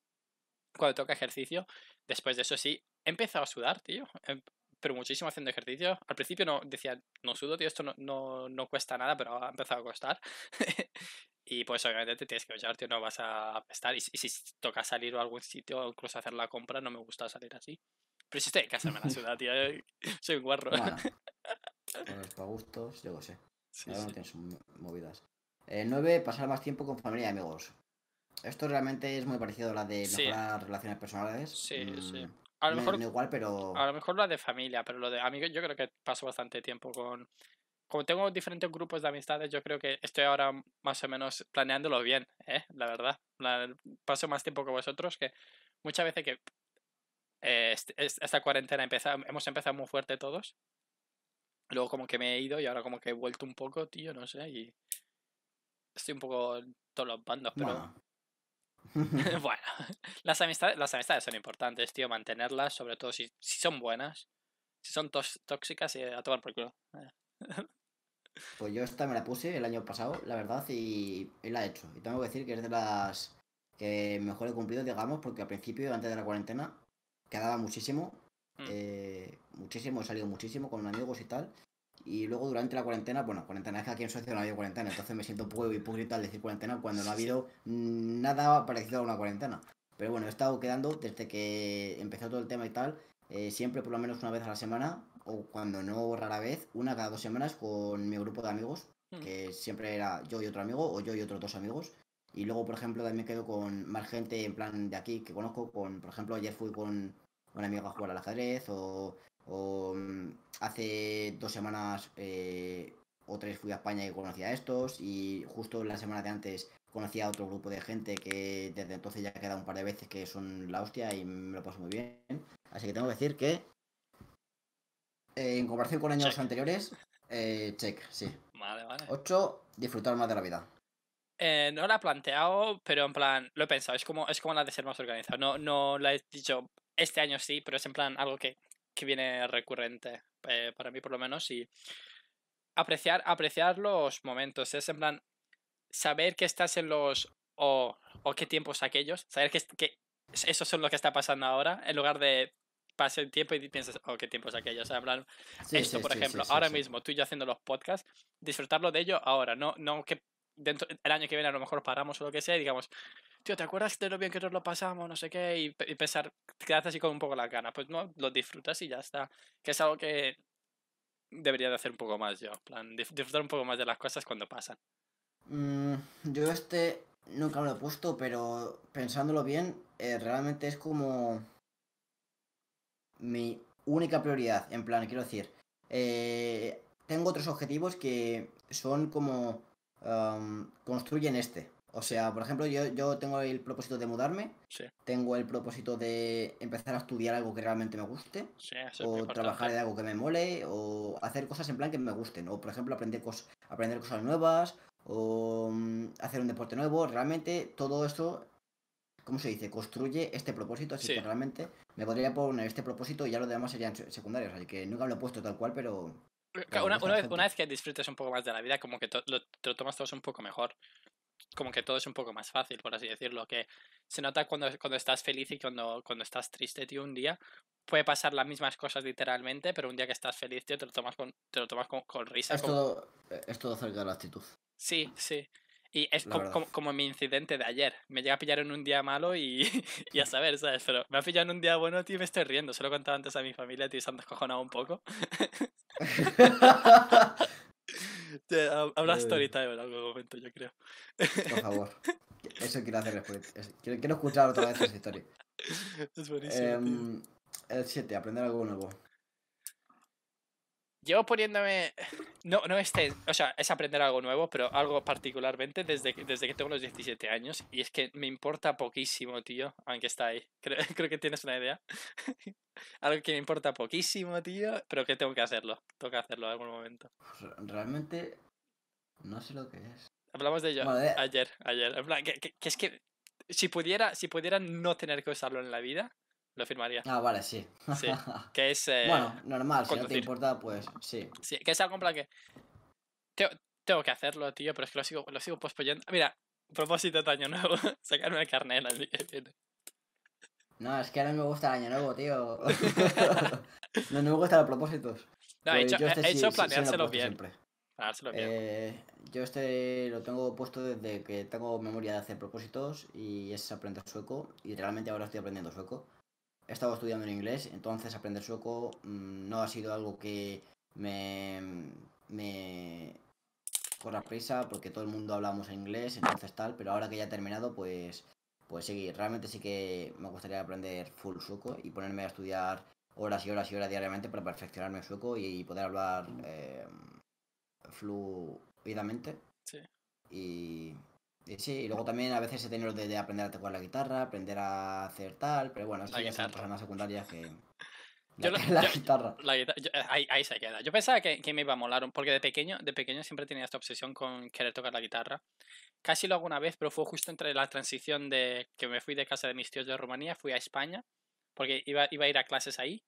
cuando toca ejercicio, después de eso sí, he empezado a sudar, tío. Em, pero muchísimo haciendo ejercicio. Al principio no decía, no sudo, tío, esto no, no, no cuesta nada, pero ha empezado a costar. y pues obviamente te tienes que echar, tío, no vas a estar, Y, si toca salir a algún sitio o incluso hacer la compra, no me gusta salir así. Pero si estoy en casa me la suda, tío. Eh, soy un guarro. Bueno, para gustos, yo lo sé. Sí, Ahora eh, no tienes movidas. 9, pasar más tiempo con familia y amigos. Esto realmente es muy parecido a la de las relaciones personales. Sí, sí. Mm, a lo mejor. igual, pero. A lo mejor la de familia, pero lo de amigos, yo creo que paso bastante tiempo con. Como tengo diferentes grupos de amistades, yo creo que estoy ahora más o menos planeándolo bien, ¿eh? La verdad. Paso más tiempo que vosotros, que muchas veces que. Eh, este, esta cuarentena hemos empezado muy fuerte todos. Luego, como que me he ido y ahora, como que he vuelto un poco, tío, no sé, y. Estoy un poco todos los bandos, pero. bueno, las amistades, las amistades son importantes, tío, mantenerlas, sobre todo si, son buenas. Si son tóxicas, eh, a tomar por culo. Eh. pues yo esta me la puse el año pasado, la verdad, y, la he hecho. Y tengo que decir que es de las que mejor he cumplido, digamos, porque al principio, antes de la cuarentena, quedaba muchísimo. Mm. Eh, muchísimo, he salido muchísimo con amigos y tal. Y luego durante la cuarentena, bueno, cuarentena es que aquí en Suecia no ha habido cuarentena, entonces me siento y hipócrita al decir cuarentena cuando no ha habido nada parecido a una cuarentena. Pero bueno, he estado quedando desde que empezó todo el tema y tal, eh, siempre por lo menos una vez a la semana, o cuando no rara vez, una cada dos semanas con mi grupo de amigos, hmm. que siempre era yo y otro amigo, o yo y otros dos amigos. Y luego, por ejemplo, también quedo con más gente en plan de aquí que conozco, con, por ejemplo, ayer fui con un amigo a jugar al ajedrez, o o mm, hace dos semanas eh, o tres fui a España y conocí a estos y justo la semana de antes conocí a otro grupo de gente que desde entonces ya quedado un par de veces que son la hostia y me lo paso muy bien. Así que tengo que decir que eh, en comparación con años anteriores, eh, check, sí. Vale, vale. 8, disfrutar más de la vida. no la he planteado, pero en plan, lo he pensado, es como, es como la de ser más organizado. No, no la he dicho este año sí, pero es en plan algo que que viene recurrente, eh, para mí por lo menos, y apreciar, apreciar los momentos. Es en plan, saber que estás en los... o, o qué tiempos aquellos, saber que, que eso es lo que está pasando ahora, en lugar de pase el tiempo y piensas, o oh, qué tiempos aquellos. O esto, por ejemplo, ahora mismo, tú y yo haciendo los podcasts, disfrutarlo de ello ahora, no, no que dentro el año que viene a lo mejor paramos o lo que sea y digamos, tío, ¿te acuerdas de lo bien que nos lo pasamos? No sé qué, y, pensar pensar, haces así con un poco las ganas. Pues no, lo disfrutas y ya está. Que es algo que debería de hacer un poco más yo. plan, disfrutar un poco más de las cosas cuando pasan. Mm, yo este nunca me lo he puesto, pero pensándolo bien, eh, realmente es como mi única prioridad. En plan, quiero decir, eh, tengo otros objetivos que son como construyen este. O sea, por ejemplo, yo, tengo el propósito de mudarme, tengo el propósito de empezar a estudiar algo que realmente me guste, o trabajar en algo que me mole, o hacer cosas en plan que me gusten, o por ejemplo aprender, cosas, aprender cosas nuevas, o mm, hacer un deporte nuevo, realmente todo esto ¿cómo se dice? Construye este propósito, así que realmente me podría poner este propósito y ya lo demás serían secundarios, así que nunca lo he puesto tal cual, pero... Eh, una, vez, que disfrutes un poco más de la vida, como que te lo, lo tomas todo un poco mejor como que todo es un poco más fácil, por así decirlo, que se nota cuando, cuando estás feliz y cuando, cuando estás triste, tío, un día puede pasar las mismas cosas literalmente, pero un día que estás feliz, tío, te lo tomas con, te lo tomas con, risa. Es, todo, es todo acerca de la actitud. Sí, sí. Y es como, como, mi incidente de ayer. Me llega a pillar en un día malo y, y, a saber, ¿sabes? Pero me ha pillado en un día bueno, tío, y me estoy riendo. Se lo contaba antes a mi familia, tío, y se han descojonado un poco. Habrá story storytime en algún momento, yo creo. Por favor. Eso quiero hacer después. Quiero, quiero escuchar otra vez esa historia. Es buenísimo. Em, el 7, aprender algo nuevo. Llevo poniéndome. No, no este. O sea, es aprender algo nuevo, pero algo particularmente desde que, desde que tengo los 17 años. Y es que me importa poquísimo, tío. Aunque está ahí. Creo, creo que tienes una idea. algo que me importa poquísimo, tío. Pero que tengo que hacerlo. Tengo que hacerlo en algún momento. Realmente. No sé lo que es. Hablamos de ello ayer. Ayer. En plan, que, es que si pudiera, si pudiera no tener que usarlo en la vida, lo firmaría. Ah, vale, sí. Sí, que es... Eh, bueno, normal, si no te importa, pues sí. Sí, que es algo en plan que... Tengo, que hacerlo, tío, pero es que lo sigo, lo sigo pospoyendo. Mira, propósito de año nuevo, sacarme el carnet así que No, es que ahora no me gusta el año nuevo, tío. no, me gusta los propósitos. No, pues he hecho, planeárselo bien. Eh, yo este lo tengo puesto desde que tengo memoria de hacer propósitos y es aprender sueco y realmente ahora estoy aprendiendo sueco he estado estudiando en inglés, entonces aprender sueco mm, no ha sido algo que me, corra prisa, porque todo el mundo hablamos en inglés, entonces tal, pero ahora que ya he terminado, pues, pues sí, realmente sí que me gustaría aprender full sueco y ponerme a estudiar horas y horas y horas diariamente para perfeccionarme el sueco y poder hablar eh, fluidamente. Sí. Y sí, y luego también a veces he tenido de, de aprender a tocar la guitarra, aprender a hacer tal, pero bueno, eso ya son personas secundaria que... La, yo la guitarra. ahí, se queda. Yo pensaba que, me iba a molar, porque de pequeño, de pequeño siempre tenía esta obsesión con querer tocar la guitarra. Casi lo hago una vez, pero fue justo entre la transición de que me fui de casa de mis tíos de Rumanía, fui a España, porque iba, iba a ir a clases ahí.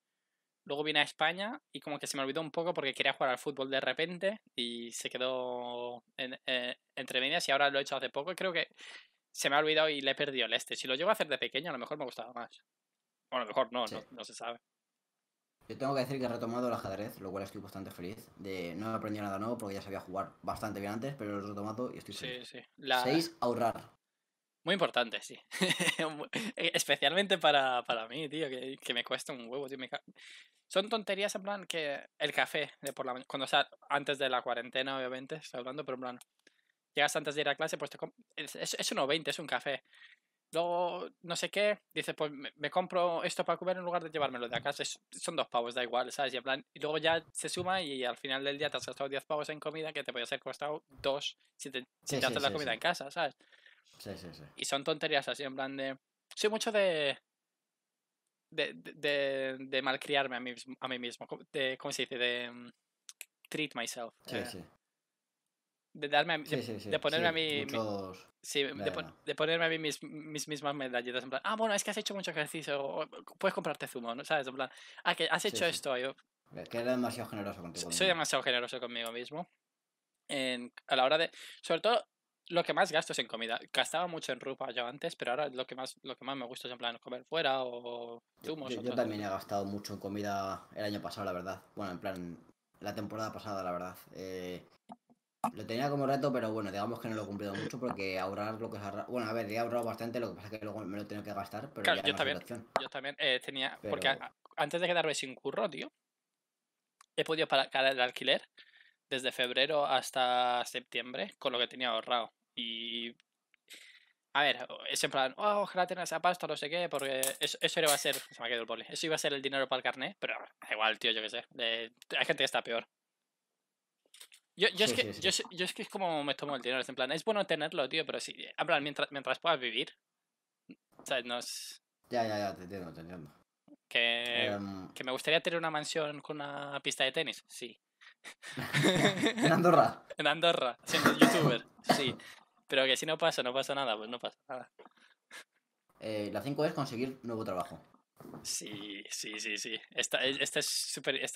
Luego vine a España y como que se me olvidó un poco porque quería jugar al fútbol de repente y se quedó eh, entre medias y ahora lo he hecho hace poco y creo que se me ha olvidado y le he perdido el este. Si lo llego a hacer de pequeño a lo mejor me gustaba más. Bueno, a lo mejor no, no, se sabe. Yo tengo que decir que he retomado el ajedrez, lo cual estoy bastante feliz. De, no he aprendido nada nuevo porque ya sabía jugar bastante bien antes, pero lo he retomado y estoy feliz. Sí, sí. La... Seis, ahorrar. Muy importante, sí. Eh, especialmente para, para, mí, tío, que, que, me cuesta un huevo, Son tonterías, en plan, que el café de por la cuando sea, antes de la cuarentena, obviamente, estoy hablando, pero en plan, llegas antes de ir a clase, pues te es, es, 1,20, es un café. Luego, no sé qué, dices, pues me, compro esto para comer en lugar de llevármelo de acá. son dos pavos, da igual, ¿sabes? Y, luego ya se suma y al final del día te has gastado 10 pavos en comida que te puede haber costado dos si te, haces la comida en casa, ¿sabes? Y son tonterías así, en plan de. Soy mucho de. De, de, de malcriarme a mí, mismo. De, ¿Cómo se dice? De. Mm, treat myself. Sí, eh. sí. De, darme de, ponerme a mí. sí, de, ponerme a mí mis, mismas medallitas. En plan, ah, bueno, es que has hecho mucho ejercicio. puedes comprarte zumo, ¿no? ¿Sabes? En plan, ah, que has hecho esto. Yo, que eres demasiado generoso contigo. Soy demasiado generoso conmigo mismo. a la hora de. Sobre todo lo que más gasto es en comida. Gastaba mucho en ropa yo antes, pero ahora lo que más, lo que más me gusta es en plan comer fuera o zumos. Yo, también he gastado mucho en comida el año pasado, la verdad. Bueno, en plan, la temporada pasada, la verdad. Eh, lo tenía como reto, pero bueno, digamos que no lo he cumplido mucho porque ahorrar lo que es ahorrar. Bueno, a ver, he ahorrado bastante, lo que pasa es que luego me lo tengo que gastar. Pero ya yo, también, yo, también, eh, tenía. Porque antes de quedarme sin curro, tío, he podido pagar el alquiler desde febrero hasta septiembre con lo que tenía ahorrado. Y. A ver, es en plan, oh, ojalá tener esa pasta, no sé qué, porque eso, eso iba a ser. Se me ha quedado el Eso iba a ser el dinero para el carné, pero igual, tío, yo qué sé. hay gente que está peor. Yo, es que, es como me tomo el dinero. Es en plan, es bueno tenerlo, tío, pero si. En plan, mientras, mientras puedas vivir. Ya, ya, ya, te entiendo, te entiendo. Que, em, que me gustaría tener una mansión con una pista de tenis, sí. en Andorra. En Andorra, siendo youtuber, sí. Pero que si no pasa, no pasa nada, pues no pasa nada. Eh, la 5 es conseguir nuevo trabajo. Sí, sí, sí, sí. Esta, es esta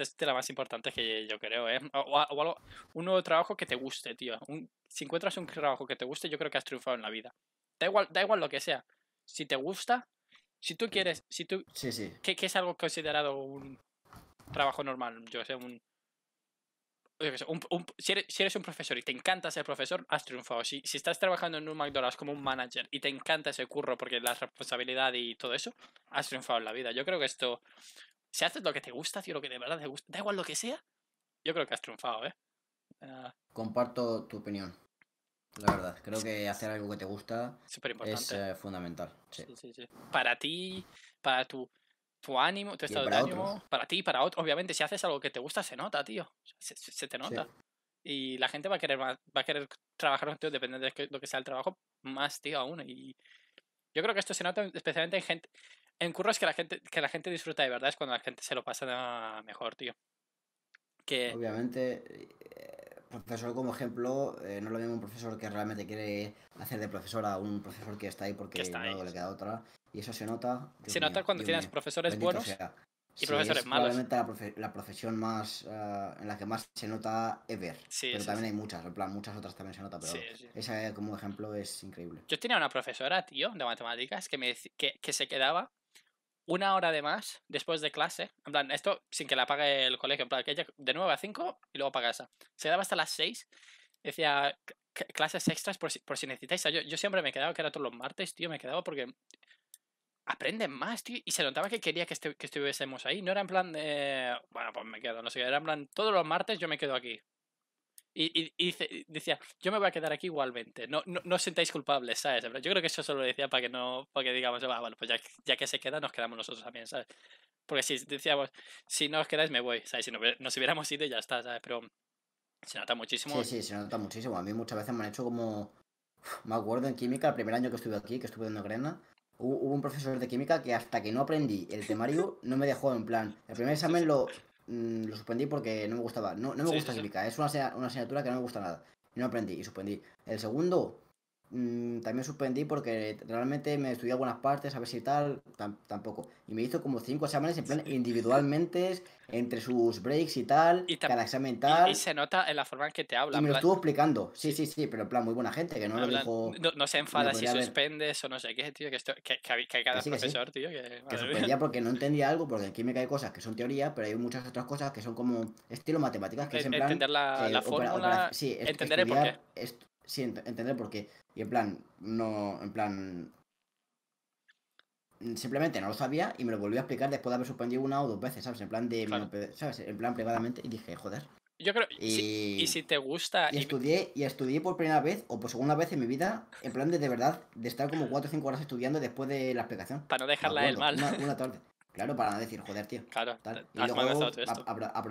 es la más importante que yo creo, ¿eh? O, algo, un nuevo trabajo que te guste, tío. si encuentras un trabajo que te guste, yo creo que has triunfado en la vida. Da igual, da igual lo que sea. Si te gusta, si tú quieres, si tú... Sí, sí. ¿Qué, es algo considerado un trabajo normal? Yo sé, un si, eres, un profesor y te encanta ser profesor, has triunfado. Si, estás trabajando en un McDonald's como un manager y te encanta ese curro porque la responsabilidad y todo eso, has triunfado en la vida. Yo creo que esto, si haces lo que te gusta, tío, lo que de verdad te gusta, da igual lo que sea, yo creo que has triunfado, ¿eh? Comparto tu opinión. La verdad, creo que hacer algo que te gusta es eh, fundamental. Sí. Sí, sí, Para ti, para tu tu ánimo, tu estado de ánimo, para ti y para otro. Obviamente, si haces algo que te gusta, se nota, tío. Se, te nota. Y la gente va a querer va a querer trabajar contigo, dependiendo de lo que sea el trabajo, más, tío, aún. Y yo creo que esto se nota especialmente en gente. En curros que la gente, que la gente disfruta de verdad es cuando la gente se lo pasa mejor, tío. Que... Obviamente, profesor como ejemplo, eh, no es lo mismo un profesor que realmente quiere hacer de profesor a un profesor que está ahí porque le queda otra. Y eso se nota. se nota cuando tienes profesores buenos y profesores es malos. Probablemente la, profesión más eh, en la que más se nota ever. pero también hay muchas, en plan, muchas otras también se nota, pero esa como ejemplo es increíble. Yo tenía una profesora, tío, de matemáticas que me que, que se quedaba una hora de más después de clase. En plan, esto sin que la pague el colegio. En plan, que de 9 a 5 y luego para Se daba hasta las 6. Decía clases extras por si, por si necesitáis. Yo, siempre me quedaba, que era todos los martes, tío. Me quedaba porque aprenden más, tío. Y se notaba que quería que, estuviésemos ahí. No era en plan de. Bueno, pues me quedo, no sé Era en plan, todos los martes yo me quedo aquí. Y, y, decía, yo me voy a quedar aquí igualmente, no, no, os sentáis culpables, ¿sabes? yo creo que eso solo lo decía para que no, para que digamos, bueno, ah, pues ya, ya, que se queda, nos quedamos nosotros también, ¿sabes? Porque si decíamos, si no os quedáis, me voy, ¿sabes? Si no, nos hubiéramos ido, ya está, ¿sabes? Pero se nota muchísimo. Sí, sí, se nota muchísimo. A mí muchas veces me han hecho como. Me acuerdo en química, el primer año que estuve aquí, que estuve en Grena, hubo un profesor de química que hasta que no aprendí el temario no me dejó en plan. El primer examen lo, Mm, lo suspendí porque no me gustaba. No, no me gusta sí, química, es una, una asignatura que no me gusta nada. Y no aprendí y suspendí. El segundo, Mm, también suspendí porque realmente me estudié algunas partes, a ver si tal, tampoco. Y me hizo como cinco exámenes en plan individualmente, entre sus breaks y tal, y cada examen tal. Y, se nota en la forma en que te habla. Y me lo estuvo explicando, sí, sí, sí, pero en plan muy buena gente, que no lo dijo... No, se enfada si suspendes o no sé qué, tío, que, que, cada profesor, tío, que... suspendía porque no entendía algo, porque aquí me cae cosas que son teoría, pero hay muchas otras cosas que son como estilo matemáticas, que e es en plan... Entender la, fórmula, entender el porqué sí, entender por qué. Y en plan, no, en plan, mm, simplemente no lo sabía y me lo volvió a explicar después de haber suspendido una o dos veces, ¿sabes? En plan de, ¿sabes? En plan privadamente y dije, joder. Yo creo, y, si, te gusta... Y, estudié, y estudié por primera vez o por segunda vez en mi vida, en plan de de verdad, de estar como 4 o 5 horas estudiando después de la explicación. Para no dejarla mal. Una, tarde. Claro, para no decir, joder, tío. Claro,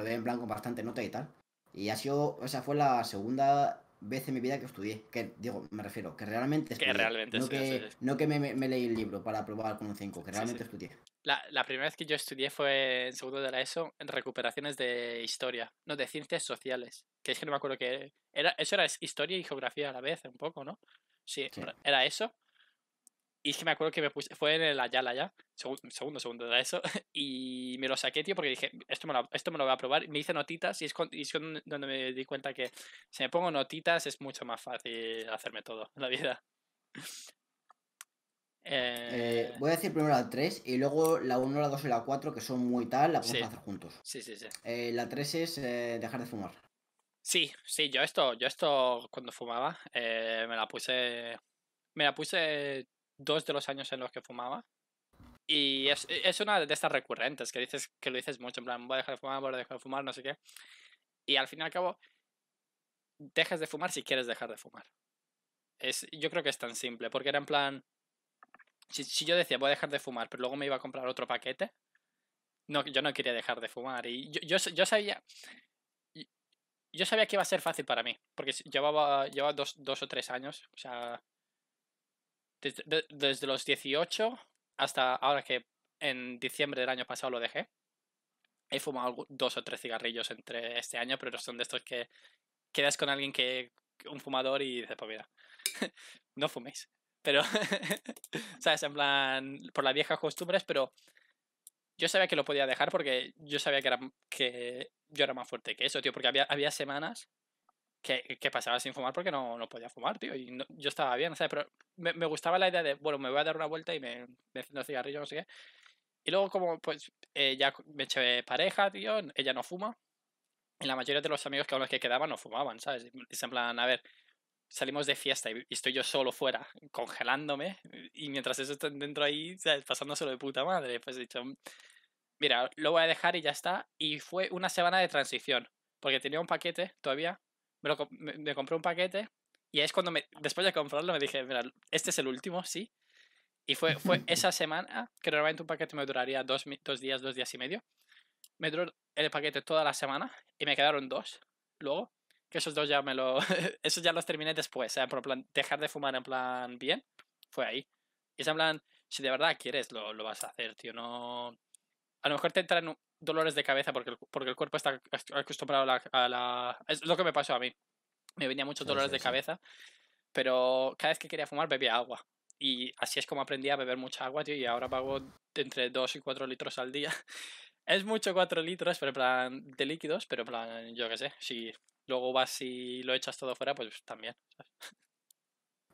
en plan con bastante nota y tal. Y ha sido, esa fue la segunda vez en mi vida que estudié. Que, digo, me refiero, que realmente estudié. Que realmente no, que, no que me, leí el libro para probar con un 5, que realmente estudié. La, la, primera vez que yo estudié fue en segundo de la ESO, en recuperaciones de historia, no, de ciencias sociales. Que es que no me acuerdo que era. Eso era historia y geografía a la vez, un poco, ¿no? Sí, era eso. Y es que me acuerdo que me puse, fue en el Ayala ya, segundo, segundo de eso, y me lo saqué, tío, porque dije, esto me lo, esto me lo voy a probar. Me hice notitas y es, donde me di cuenta que si me pongo notitas es mucho más fácil hacerme todo en la vida. Eh, eh, voy a decir primero la 3 y luego la 1, la 2 y la 4, que son muy tal, la podemos hacer juntos. Sí, sí, sí. Eh, la 3 es dejar de fumar. Sí, sí, yo esto, yo esto cuando fumaba me la puse. Me la puse dos de los años en los que fumaba. Y es, una de estas recurrentes que dices que lo dices mucho, en plan, voy a dejar de fumar, voy a dejar de fumar, no sé qué. Y al fin y al cabo, dejas de fumar si quieres dejar de fumar. yo creo que es tan simple, porque era en plan, si, yo decía voy a dejar de fumar, pero luego me iba a comprar otro paquete, no, yo no quería dejar de fumar. Y yo, yo, yo sabía, yo sabía que iba a ser fácil para mí, porque llevaba, llevaba dos, dos, o tres años, o sea, desde, los 18 hasta ahora que en diciembre del año pasado lo dejé. He fumado dos o tres cigarrillos entre este año, pero son de estos que quedas con alguien que un fumador y dices, pues mira, no fuméis. Pero, ¿sabes? En plan, por las viejas costumbres, pero yo sabía que lo podía dejar porque yo sabía que, era, que yo era más fuerte que eso, tío, porque había, había semanas que, pasaba sin fumar porque no, no podía fumar, tío. Y yo estaba bien, sea, Pero me, me, gustaba la idea de, bueno, me voy a dar una vuelta y me, me enciendo cigarrillo, no sé Y luego, como, pues, eh, ya me eché pareja, tío, ella no fuma. Y la mayoría de los amigos que aún los que quedaban no fumaban, ¿sabes? se en plan, a ver, salimos de fiesta y estoy yo solo fuera, congelándome. Y mientras eso está dentro ahí, ¿sabes? Pasándoselo de puta madre. Pues he dicho, mm, mira, lo voy a dejar y ya está. Y fue una semana de transición. Porque tenía un paquete todavía me, compré un paquete y es cuando después de comprarlo me dije, mira, este es el último, sí. Y fue, fue esa semana, que normalmente un paquete me duraría dos, días, dos días y medio. Me duró el paquete toda la semana y me quedaron dos. Luego, que esos dos ya me lo... esos ya los terminé después, o dejar de fumar en plan bien, fue ahí. Y es en plan, si de verdad quieres, lo, vas a hacer, tío, no... A lo mejor te entra en un, dolores de cabeza porque el, porque el cuerpo está acostumbrado a la, Es lo que me pasó a mí. Me venía muchos dolores de cabeza, pero cada vez que quería fumar bebía agua. Y así es como aprendí a beber mucha agua, tío, y ahora pago entre 2 y 4 litros al día. Es mucho 4 litros, pero en plan de líquidos, pero en plan, yo qué sé, si luego vas y lo echas todo fuera, pues también.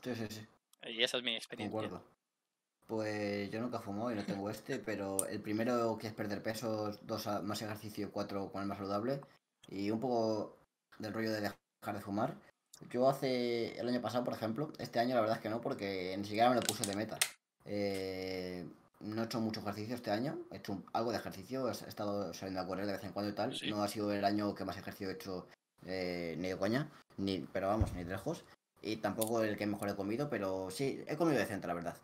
Sí, sí, sí. Y esa es mi experiencia. Pues yo nunca fumo y no tengo este, pero el primero que es perder peso, dos más ejercicio, cuatro con el más saludable y un poco del rollo de dejar de fumar. Yo hace el año pasado, por ejemplo, este año la verdad es que no, porque ni siquiera me lo puse de meta. Eh, no he hecho mucho ejercicio este año, he hecho algo de ejercicio, he estado saliendo a correr de vez en cuando y tal. No ha sido el año que más ejercicio he hecho eh, ni de coña, ni, pero vamos, ni de lejos. Y tampoco el que mejor he comido, pero sí, he comido decente, la verdad.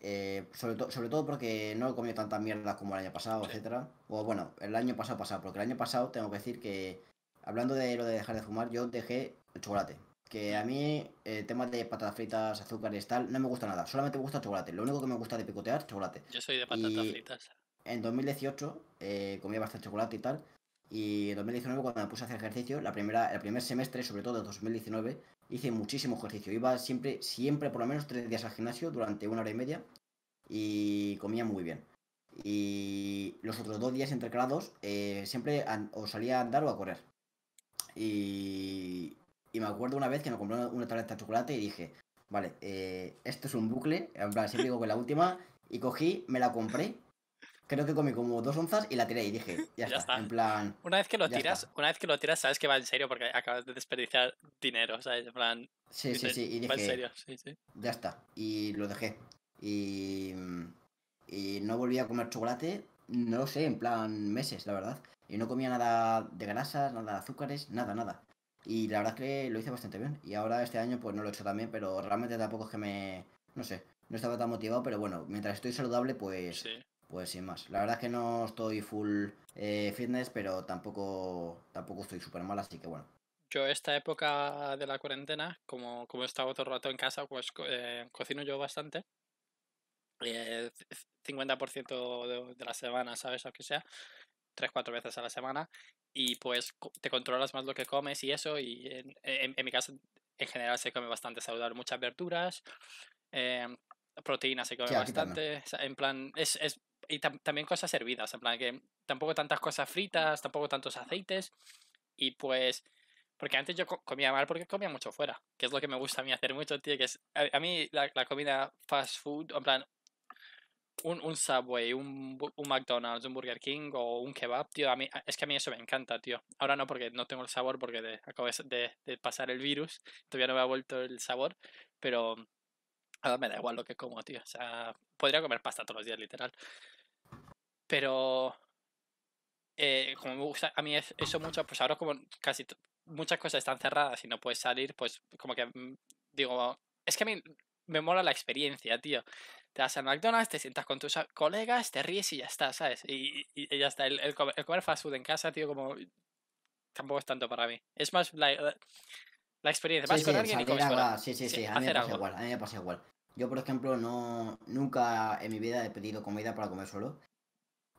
Eh, sobre, todo sobre, todo porque no he comido tantas mierdas como el año pasado, etcétera. O bueno, el año pasado pasado, porque el año pasado tengo que decir que, hablando de lo de dejar de fumar, yo dejé el chocolate. Que a mí, el eh, tema de patatas fritas, y tal, no me gusta nada. Solamente me gusta el chocolate. Lo único que me gusta de picotear es chocolate. Yo soy de patatas fritas. En 2018 comí eh, comía bastante chocolate y tal. Y en 2019, cuando me puse a hacer ejercicio, la primera, el primer semestre, sobre todo de 2019, hice muchísimo ejercicio. Iba siempre, siempre por lo menos tres días al gimnasio durante una hora y media y comía muy bien. Y los otros dos días entrecalados eh, siempre o salía a andar o a correr. Y, me acuerdo una vez que me compré una, tableta de chocolate y dije, vale, eh, esto es un bucle, siempre digo que la última, y cogí, me la compré creo que comí como dos onzas y la tiré y dije, ya, está, En plan. Una vez que lo tiras, una vez que lo tiras, sabes que va en serio porque acabas de desperdiciar dinero, sea, En plan. Sí, sí, sí. Y dije, va en serio, sí, sí. Ya está. Y lo dejé. Y. Y no volví a comer chocolate, no lo sé, en plan meses, la verdad. Y no comía nada de grasas, nada de azúcares, nada, nada. Y la verdad que lo hice bastante bien. Y ahora este año pues no lo he hecho también pero realmente tampoco es que me... No sé, no estaba tan motivado, pero bueno, mientras estoy saludable pues sí pues sin más. La verdad es que no estoy full eh, fitness, pero tampoco, tampoco estoy súper mal, así que bueno. Yo esta época de la cuarentena, como, como he estado todo el rato en casa, pues eh, cocino yo bastante. 50% eh, de, la semana, ¿sabes? o que sea. Tres, cuatro veces a la semana. Y pues te controlas más lo que comes y eso. Y en, en, mi casa, en general, se come bastante saludable. Muchas verduras. proteínas se come bastante. en plan, es y también cosas servidas en plan que tampoco tantas cosas fritas, tampoco tantos aceites. Y pues, porque antes yo comía mal porque comía mucho fuera, que es lo que me gusta a mí hacer mucho, tío, que a, mí la, comida fast food, en plan, un, un Subway, un, McDonald's, un Burger King o un kebab, tío, a mí, es que a mí eso me encanta, tío. Ahora no porque no tengo el sabor, porque acabo de, de pasar el virus, todavía no me ha vuelto el sabor, pero Ahora me da igual lo que como, tío. O sea, podría comer pasta todos los días, literal. Pero eh, como me gusta a mí eso mucho, pues ahora como casi muchas cosas están cerradas y no puedes salir, pues como que mm, digo, es que a mí me mola la experiencia, tío. Te vas al McDonald's, te sientas con tus colegas, te ríes y ya está, ¿sabes? Y, y, ya está. El, comer, fast food en casa, tío, como tampoco es tanto para mí. Es más la, eh, experiencia. Vas con alguien y comes con Sí, sí, sí, a mí me pasa igual, a mí me pasa igual. Yo, por ejemplo, no nunca en mi vida he pedido comida para comer solo.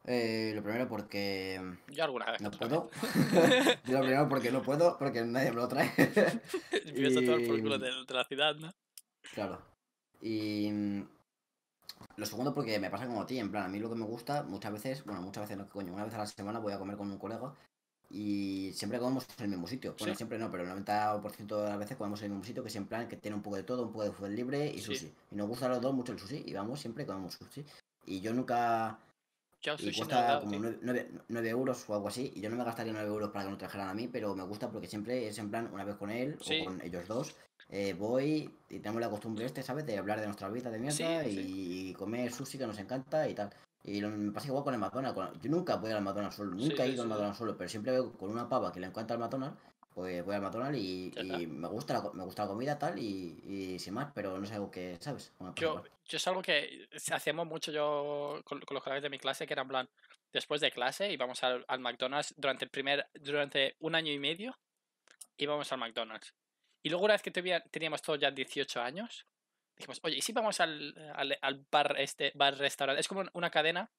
Eh, lo primero porque. Yo alguna vez. No puedo. lo primero porque no puedo, porque nadie me lo trae. y... por de, la ciudad, Claro. Y. Mm, lo segundo porque me pasa como a ti, en plan, a mí lo que me gusta muchas veces, bueno, muchas veces no, coño, una vez a la semana voy a comer con un colega y siempre comemos en el mismo sitio. Bueno, siempre no, pero el 90% de las veces comemos en el mismo sitio, que es en plan que tiene un poco de todo, un poco de fútbol libre y sushi. Y nos gusta a los dos mucho el sushi y vamos siempre comemos sushi. Y yo nunca y cuesta como 9, euros o algo así. Y yo no me gastaría 9 euros para que me trajeran a mí, pero me gusta porque siempre es en plan, una vez con él o con ellos dos, eh, voy y tenemos la costumbre este, ¿sabes? De hablar de nuestra vida de mierda y, comer sushi que nos encanta y tal. Y lo, me pasa igual con el McDonald's. yo nunca voy al McDonald's solo, nunca he ido al McDonald's solo, pero siempre veo con una pava que le encanta al McDonald's pues voy al McDonald's y, me, gusta la, me gusta la comida tal y, y sin más, pero no es algo que, ¿sabes? Yo, es algo que hacemos mucho yo con, los colegas de mi clase, que eran plan, después de clase íbamos al, al McDonald's durante el primer, durante un año y medio, íbamos al McDonald's. Y luego una vez que teníamos todos ya 18 años, dijimos, oye, ¿y si vamos al, al, bar, este, bar restaurante? Es como una cadena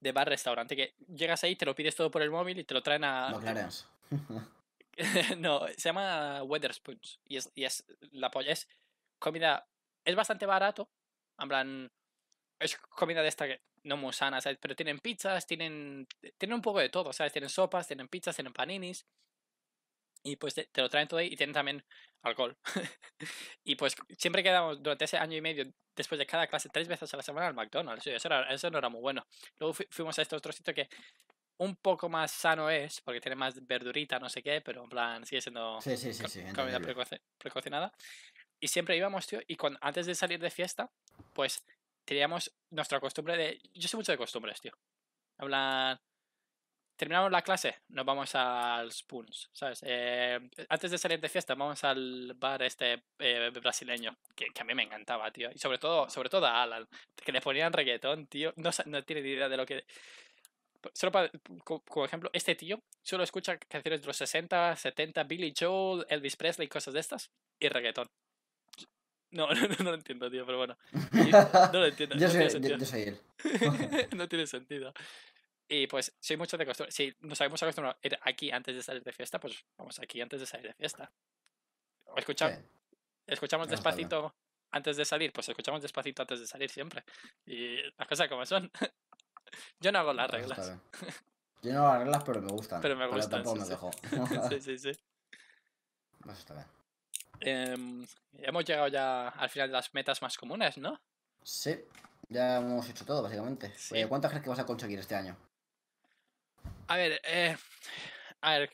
de bar restaurante que llegas ahí, te lo pides todo por el móvil y te lo traen a... claro. no, se llama Wetherspoons Y es, y es la polla. Es comida. Es bastante barato. hablan Es comida de esta que no muy sana, ¿sabes? Pero tienen pizzas, tienen. Tienen un poco de todo, ¿sabes? Tienen sopas, tienen pizzas, tienen paninis. Y pues te, lo traen todo ahí y tienen también alcohol. y pues siempre quedamos durante ese año y medio, después de cada clase, tres veces a la semana al McDonald's. eso, no era muy bueno. Luego fuimos a este otro sitio que un poco más sano es, porque tiene más verdurita, no sé qué, pero en plan sigue siendo comida precocinada. Y siempre íbamos, tío, y antes de salir de fiesta, pues teníamos nuestra costumbre de... Yo soy mucho de costumbres, tío. Hablan... Terminamos la clase, nos vamos al Spoons, ¿sabes? Eh, antes de salir de fiesta, vamos al bar este eh, brasileño, que, a mí me encantaba, tío. Y sobre todo, sobre todo a Alan, que le ponían reggaetón, tío. No, no tiene ni idea de lo que solo para, como ejemplo, este tío solo escucha canciones de los 60, 70, Billy Joel, Elvis Presley, cosas de estas, y reggaetón. No, no, lo entiendo, tío, pero bueno. No lo entiendo. yo, no soy, tiene sentido. no tiene sentido. Y pues, soy mucho de costumbre. Si nos habíamos acostumbrado ir aquí antes de salir de fiesta, pues vamos aquí antes de salir de fiesta. escuchamos, escuchamos despacito antes de salir, pues escuchamos despacito antes de salir siempre. Y las cosas como son. Yo no hago las reglas. Yo no hago las reglas, pero me gustan. Pero me gustan. Pero tampoco sí, me sí. sí, está bien. Em, hemos llegado ya al final de las metas más comunes, ¿no? Sí, ya hemos hecho todo, básicamente. Eh, ¿Cuántas crees que vas a conseguir este año? A ver, eh, a ver,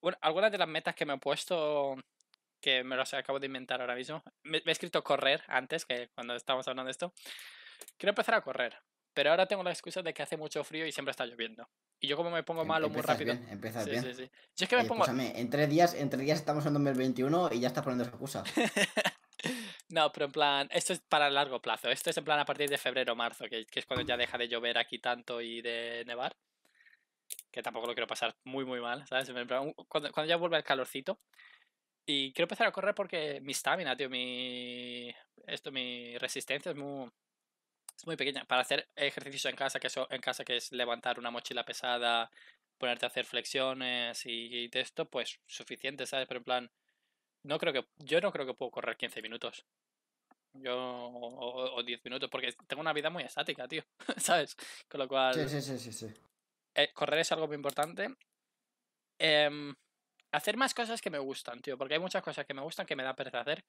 bueno, algunas de las metas que me he puesto, que me las acabo de inventar ahora mismo, me he escrito correr antes, que cuando estábamos hablando de esto, quiero empezar a correr. Pero ahora tengo la excusa de que hace mucho frío y siempre está lloviendo. Y yo como me pongo em, malo muy rápido. Bien, empiezas sí, bien. Sí, sí. Yo es que me eh, pongo. En tres días, en tres días estamos en 2021 y ya estás poniendo excusa. no, pero en plan, esto es para largo plazo. Esto es en plan a partir de febrero o marzo, que, es cuando ya deja de llover aquí tanto y de nevar. Que tampoco lo quiero pasar muy, muy mal, ¿sabes? cuando, cuando ya vuelve el calorcito. Y quiero empezar a correr porque mi stamina, tío, mi. Esto, mi resistencia es muy es muy pequeña. Para hacer ejercicios en casa, que eso, en casa que es levantar una mochila pesada, ponerte a hacer flexiones y, esto, pues suficiente, ¿sabes? Pero en plan, no creo que, yo no creo que puedo correr 15 minutos. Yo, o, 10 minutos, porque tengo una vida muy estática, tío, ¿sabes? Con lo cual... Sí, sí, sí, sí. sí. Eh, correr es algo muy importante. Em, hacer más cosas que me gustan, tío, porque hay muchas cosas que me gustan que me da pereza hacer.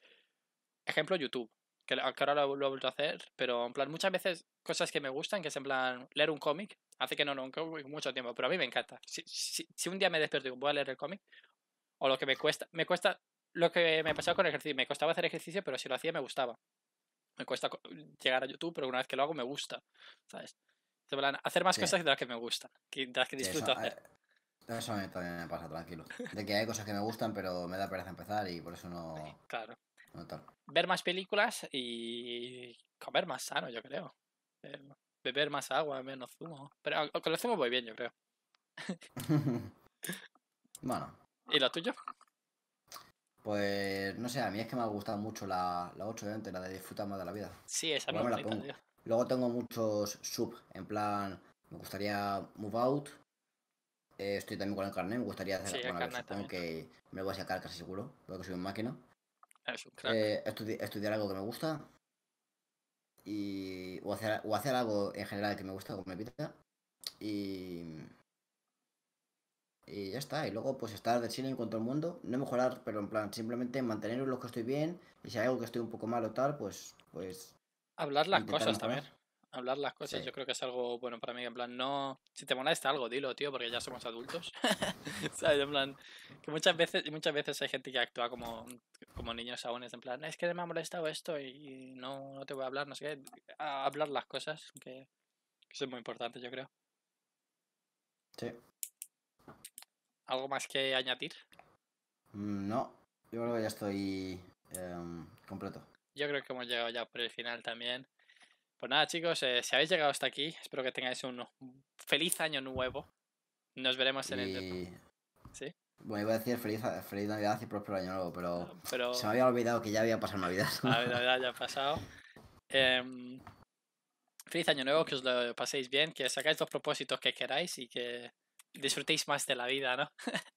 Ejemplo, YouTube que, ahora lo, he vuelto a hacer, pero en plan, muchas veces cosas que me gustan, que es en plan leer un cómic, hace que no lo no, mucho tiempo, pero a mí me encanta. Si, si, un día me despierto y voy a leer el cómic, o lo que me cuesta, me cuesta, lo que me pasaba con el ejercicio, me costaba hacer ejercicio, pero si lo hacía me gustaba. Me cuesta llegar a YouTube, pero una vez que lo hago me gusta, ¿sabes? En plan, hacer más cosas de las que me gustan, de las que disfruto hacer. Eh, eso también me pasa, tranquilo. De que hay cosas que me gustan, pero me da pereza empezar y por eso no. claro. Ver más películas y comer más sano, yo creo. Eh, beber más agua, menos zumo. Pero con el zumo voy bien, yo creo. bueno. ¿Y la tuya Pues no sé, a mí es que me ha gustado mucho la, la 8 de antes, la de disfrutar más de la vida. Sí, esa me la pongo. Luego tengo muchos sub, en plan, me gustaría Move Out. Eh, estoy también con el carnet, me gustaría hacer el carnet que me lo voy a sacar casi seguro, que soy un máquina. Ah, eh, estudiar algo que me gusta. Y, o, hacer, algo en general que me gusta o me pita. Y, ya está. Y luego, pues estar de cine en contra el mundo. No mejorar, pero en plan, simplemente mantener lo que estoy bien. Y si hay algo que estoy un poco mal o tal, pues. pues Hablar las cosas también. Hablar las cosas, yo creo que es algo bueno para mí. En plan, no. Si te molesta algo, dilo, tío, porque ya somos adultos. En plan, que muchas veces, muchas veces hay gente que actúa como, como niños aún es en plan, es que me ha molestado esto y no, te voy a hablar, no sé qué. hablar las cosas, que, eso es muy importante, yo creo. Sí. ¿Algo más que añadir? Mm, no, yo creo que ya estoy em, completo. Yo creo que hemos llegado ya por el final también. Pues nada, chicos, eh, si habéis llegado hasta aquí, espero que tengáis un feliz año nuevo. Nos veremos en el. ¿Sí? Bueno, iba a decir feliz, feliz Navidad y próspero año nuevo, pero, se me había olvidado que ya había pasado Navidad. La Navidad ya ha pasado. Em, feliz año nuevo, que os lo paséis bien, que sacáis los propósitos que queráis y que disfrutéis más de la vida, ¿no?